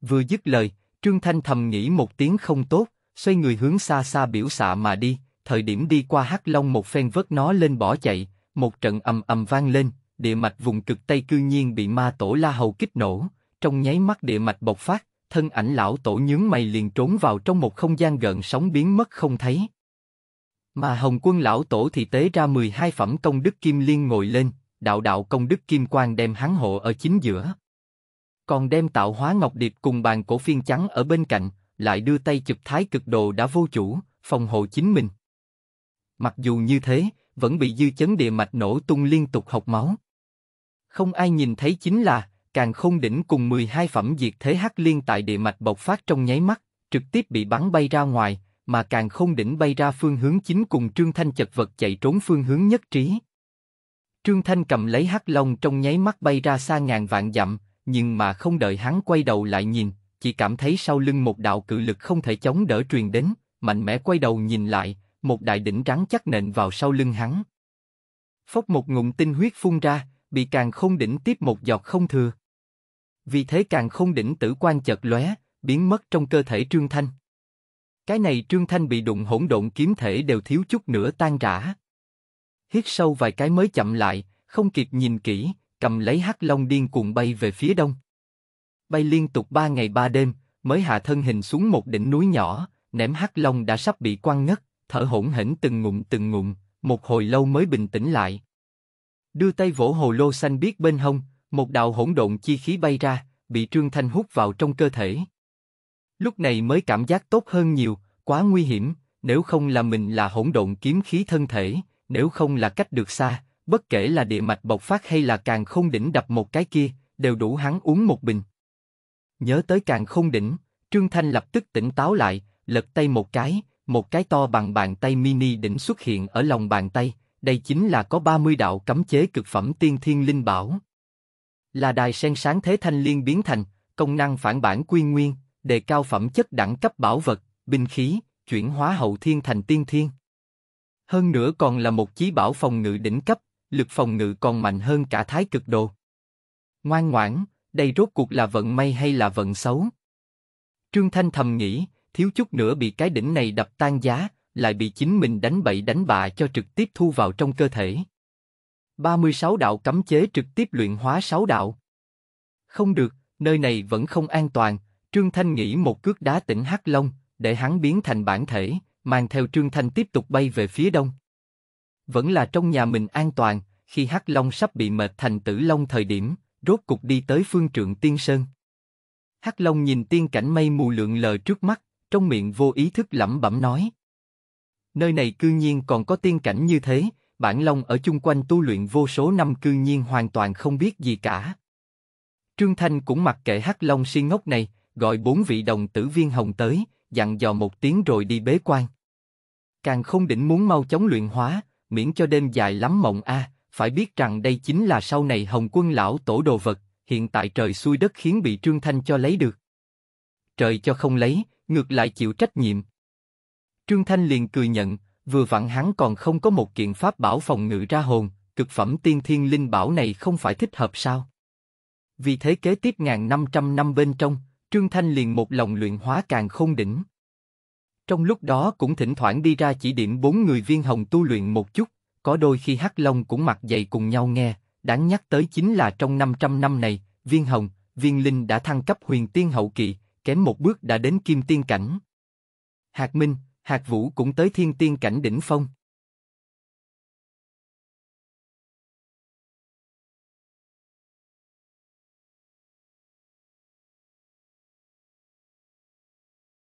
Vừa dứt lời, Trương Thanh thầm nghĩ một tiếng không tốt, xoay người hướng xa xa biểu xạ mà đi, thời điểm đi qua hắc long một phen vớt nó lên bỏ chạy, một trận ầm ầm vang lên, địa mạch vùng cực tây cư nhiên bị ma tổ la hầu kích nổ, trong nháy mắt địa mạch bộc phát, thân ảnh lão tổ nhướng mày liền trốn vào trong một không gian gần sóng biến mất không thấy. Mà hồng quân lão tổ thì tế ra 12 phẩm công đức kim liên ngồi lên, đạo đạo công đức kim quang đem hắn hộ ở chính giữa còn đem tạo hóa ngọc điệp cùng bàn cổ phiên trắng ở bên cạnh, lại đưa tay chụp thái cực đồ đã vô chủ, phòng hộ chính mình. Mặc dù như thế, vẫn bị dư chấn địa mạch nổ tung liên tục học máu. Không ai nhìn thấy chính là, càng không đỉnh cùng 12 phẩm diệt thế hắc liên tại địa mạch bộc phát trong nháy mắt, trực tiếp bị bắn bay ra ngoài, mà càng không đỉnh bay ra phương hướng chính cùng Trương Thanh chật vật chạy trốn phương hướng nhất trí. Trương Thanh cầm lấy hắc long trong nháy mắt bay ra xa ngàn vạn dặm, nhưng mà không đợi hắn quay đầu lại nhìn, chỉ cảm thấy sau lưng một đạo cự lực không thể chống đỡ truyền đến, mạnh mẽ quay đầu nhìn lại, một đại đỉnh trắng chắc nện vào sau lưng hắn. Phốc một ngụm tinh huyết phun ra, bị càng không đỉnh tiếp một giọt không thừa. Vì thế càng không đỉnh tử quan chợt lóe, biến mất trong cơ thể Trương Thanh. Cái này Trương Thanh bị đụng hỗn độn kiếm thể đều thiếu chút nữa tan rã. Hít sâu vài cái mới chậm lại, không kịp nhìn kỹ, cầm lấy hắc long điên cuồng bay về phía đông. Bay liên tục ba ngày ba đêm, mới hạ thân hình xuống một đỉnh núi nhỏ, ném hắc long đã sắp bị quăng ngất, thở hổn hển từng ngụm từng ngụm, một hồi lâu mới bình tĩnh lại. Đưa tay vỗ hồ lô xanh biết bên hông, một đạo hỗn độn chi khí bay ra, bị Trương Thanh hút vào trong cơ thể. Lúc này mới cảm giác tốt hơn nhiều, quá nguy hiểm, nếu không là mình là hỗn độn kiếm khí thân thể, nếu không là cách được xa, bất kể là địa mạch bộc phát hay là càng không đỉnh đập một cái kia, đều đủ hắn uống một bình. Nhớ tới càng không đỉnh, Trương Thanh lập tức tỉnh táo lại, lật tay một cái, một cái to bằng bàn tay mini đỉnh xuất hiện ở lòng bàn tay, đây chính là có 30 đạo cấm chế cực phẩm tiên thiên linh bảo. Là đài sen sáng thế thanh liên biến thành, công năng phản bản quy nguyên, đề cao phẩm chất đẳng cấp bảo vật, binh khí, chuyển hóa hậu thiên thành tiên thiên. Hơn nữa còn là một chí bảo phòng ngự đỉnh cấp, lực phòng ngự còn mạnh hơn cả thái cực đồ. Ngoan ngoãn, đây rốt cuộc là vận may hay là vận xấu? Trương Thanh thầm nghĩ, thiếu chút nữa bị cái đỉnh này đập tan giá, lại bị chính mình đánh bậy đánh bạ cho trực tiếp thu vào trong cơ thể. 36 đạo cấm chế trực tiếp luyện hóa 6 đạo. Không được, nơi này vẫn không an toàn, Trương Thanh nghĩ một cước đá tỉnh Hắc Long, để hắn biến thành bản thể, mang theo Trương Thanh tiếp tục bay về phía đông vẫn là trong nhà mình an toàn. Khi Hắc Long sắp bị mệt thành tử long thời điểm, rốt cục đi tới phương trượng tiên sơn. Hắc Long nhìn tiên cảnh mây mù lượn lờ trước mắt, trong miệng vô ý thức lẩm bẩm nói: nơi này cư nhiên còn có tiên cảnh như thế, bản long ở chung quanh tu luyện vô số năm cư nhiên hoàn toàn không biết gì cả. Trương Thanh cũng mặc kệ hắc long si ngốc này, gọi bốn vị đồng tử viên hồng tới, dặn dò một tiếng rồi đi bế quan. Càng không định muốn mau chóng luyện hóa, miễn cho đêm dài lắm mộng a. phải biết rằng đây chính là sau này Hồng Quân lão tổ đồ vật, hiện tại trời xui đất khiến bị Trương Thanh cho lấy được. Trời cho không lấy, ngược lại chịu trách nhiệm. Trương Thanh liền cười nhận, vừa vặn hắn còn không có một kiện pháp bảo phòng ngự ra hồn, cực phẩm tiên thiên linh bảo này không phải thích hợp sao? Vì thế kế tiếp ngàn năm trăm năm bên trong, Trương Thanh liền một lòng luyện hóa càng không đỉnh. Trong lúc đó cũng thỉnh thoảng đi ra chỉ điểm bốn người viên hồng tu luyện một chút, có đôi khi Hắc Long cũng mặc dậy cùng nhau nghe, đáng nhắc tới chính là trong 500 năm này, viên hồng, viên linh đã thăng cấp huyền tiên hậu kỳ, kém một bước đã đến kim tiên cảnh. Hạc Minh, Hạc Vũ cũng tới thiên tiên cảnh đỉnh phong.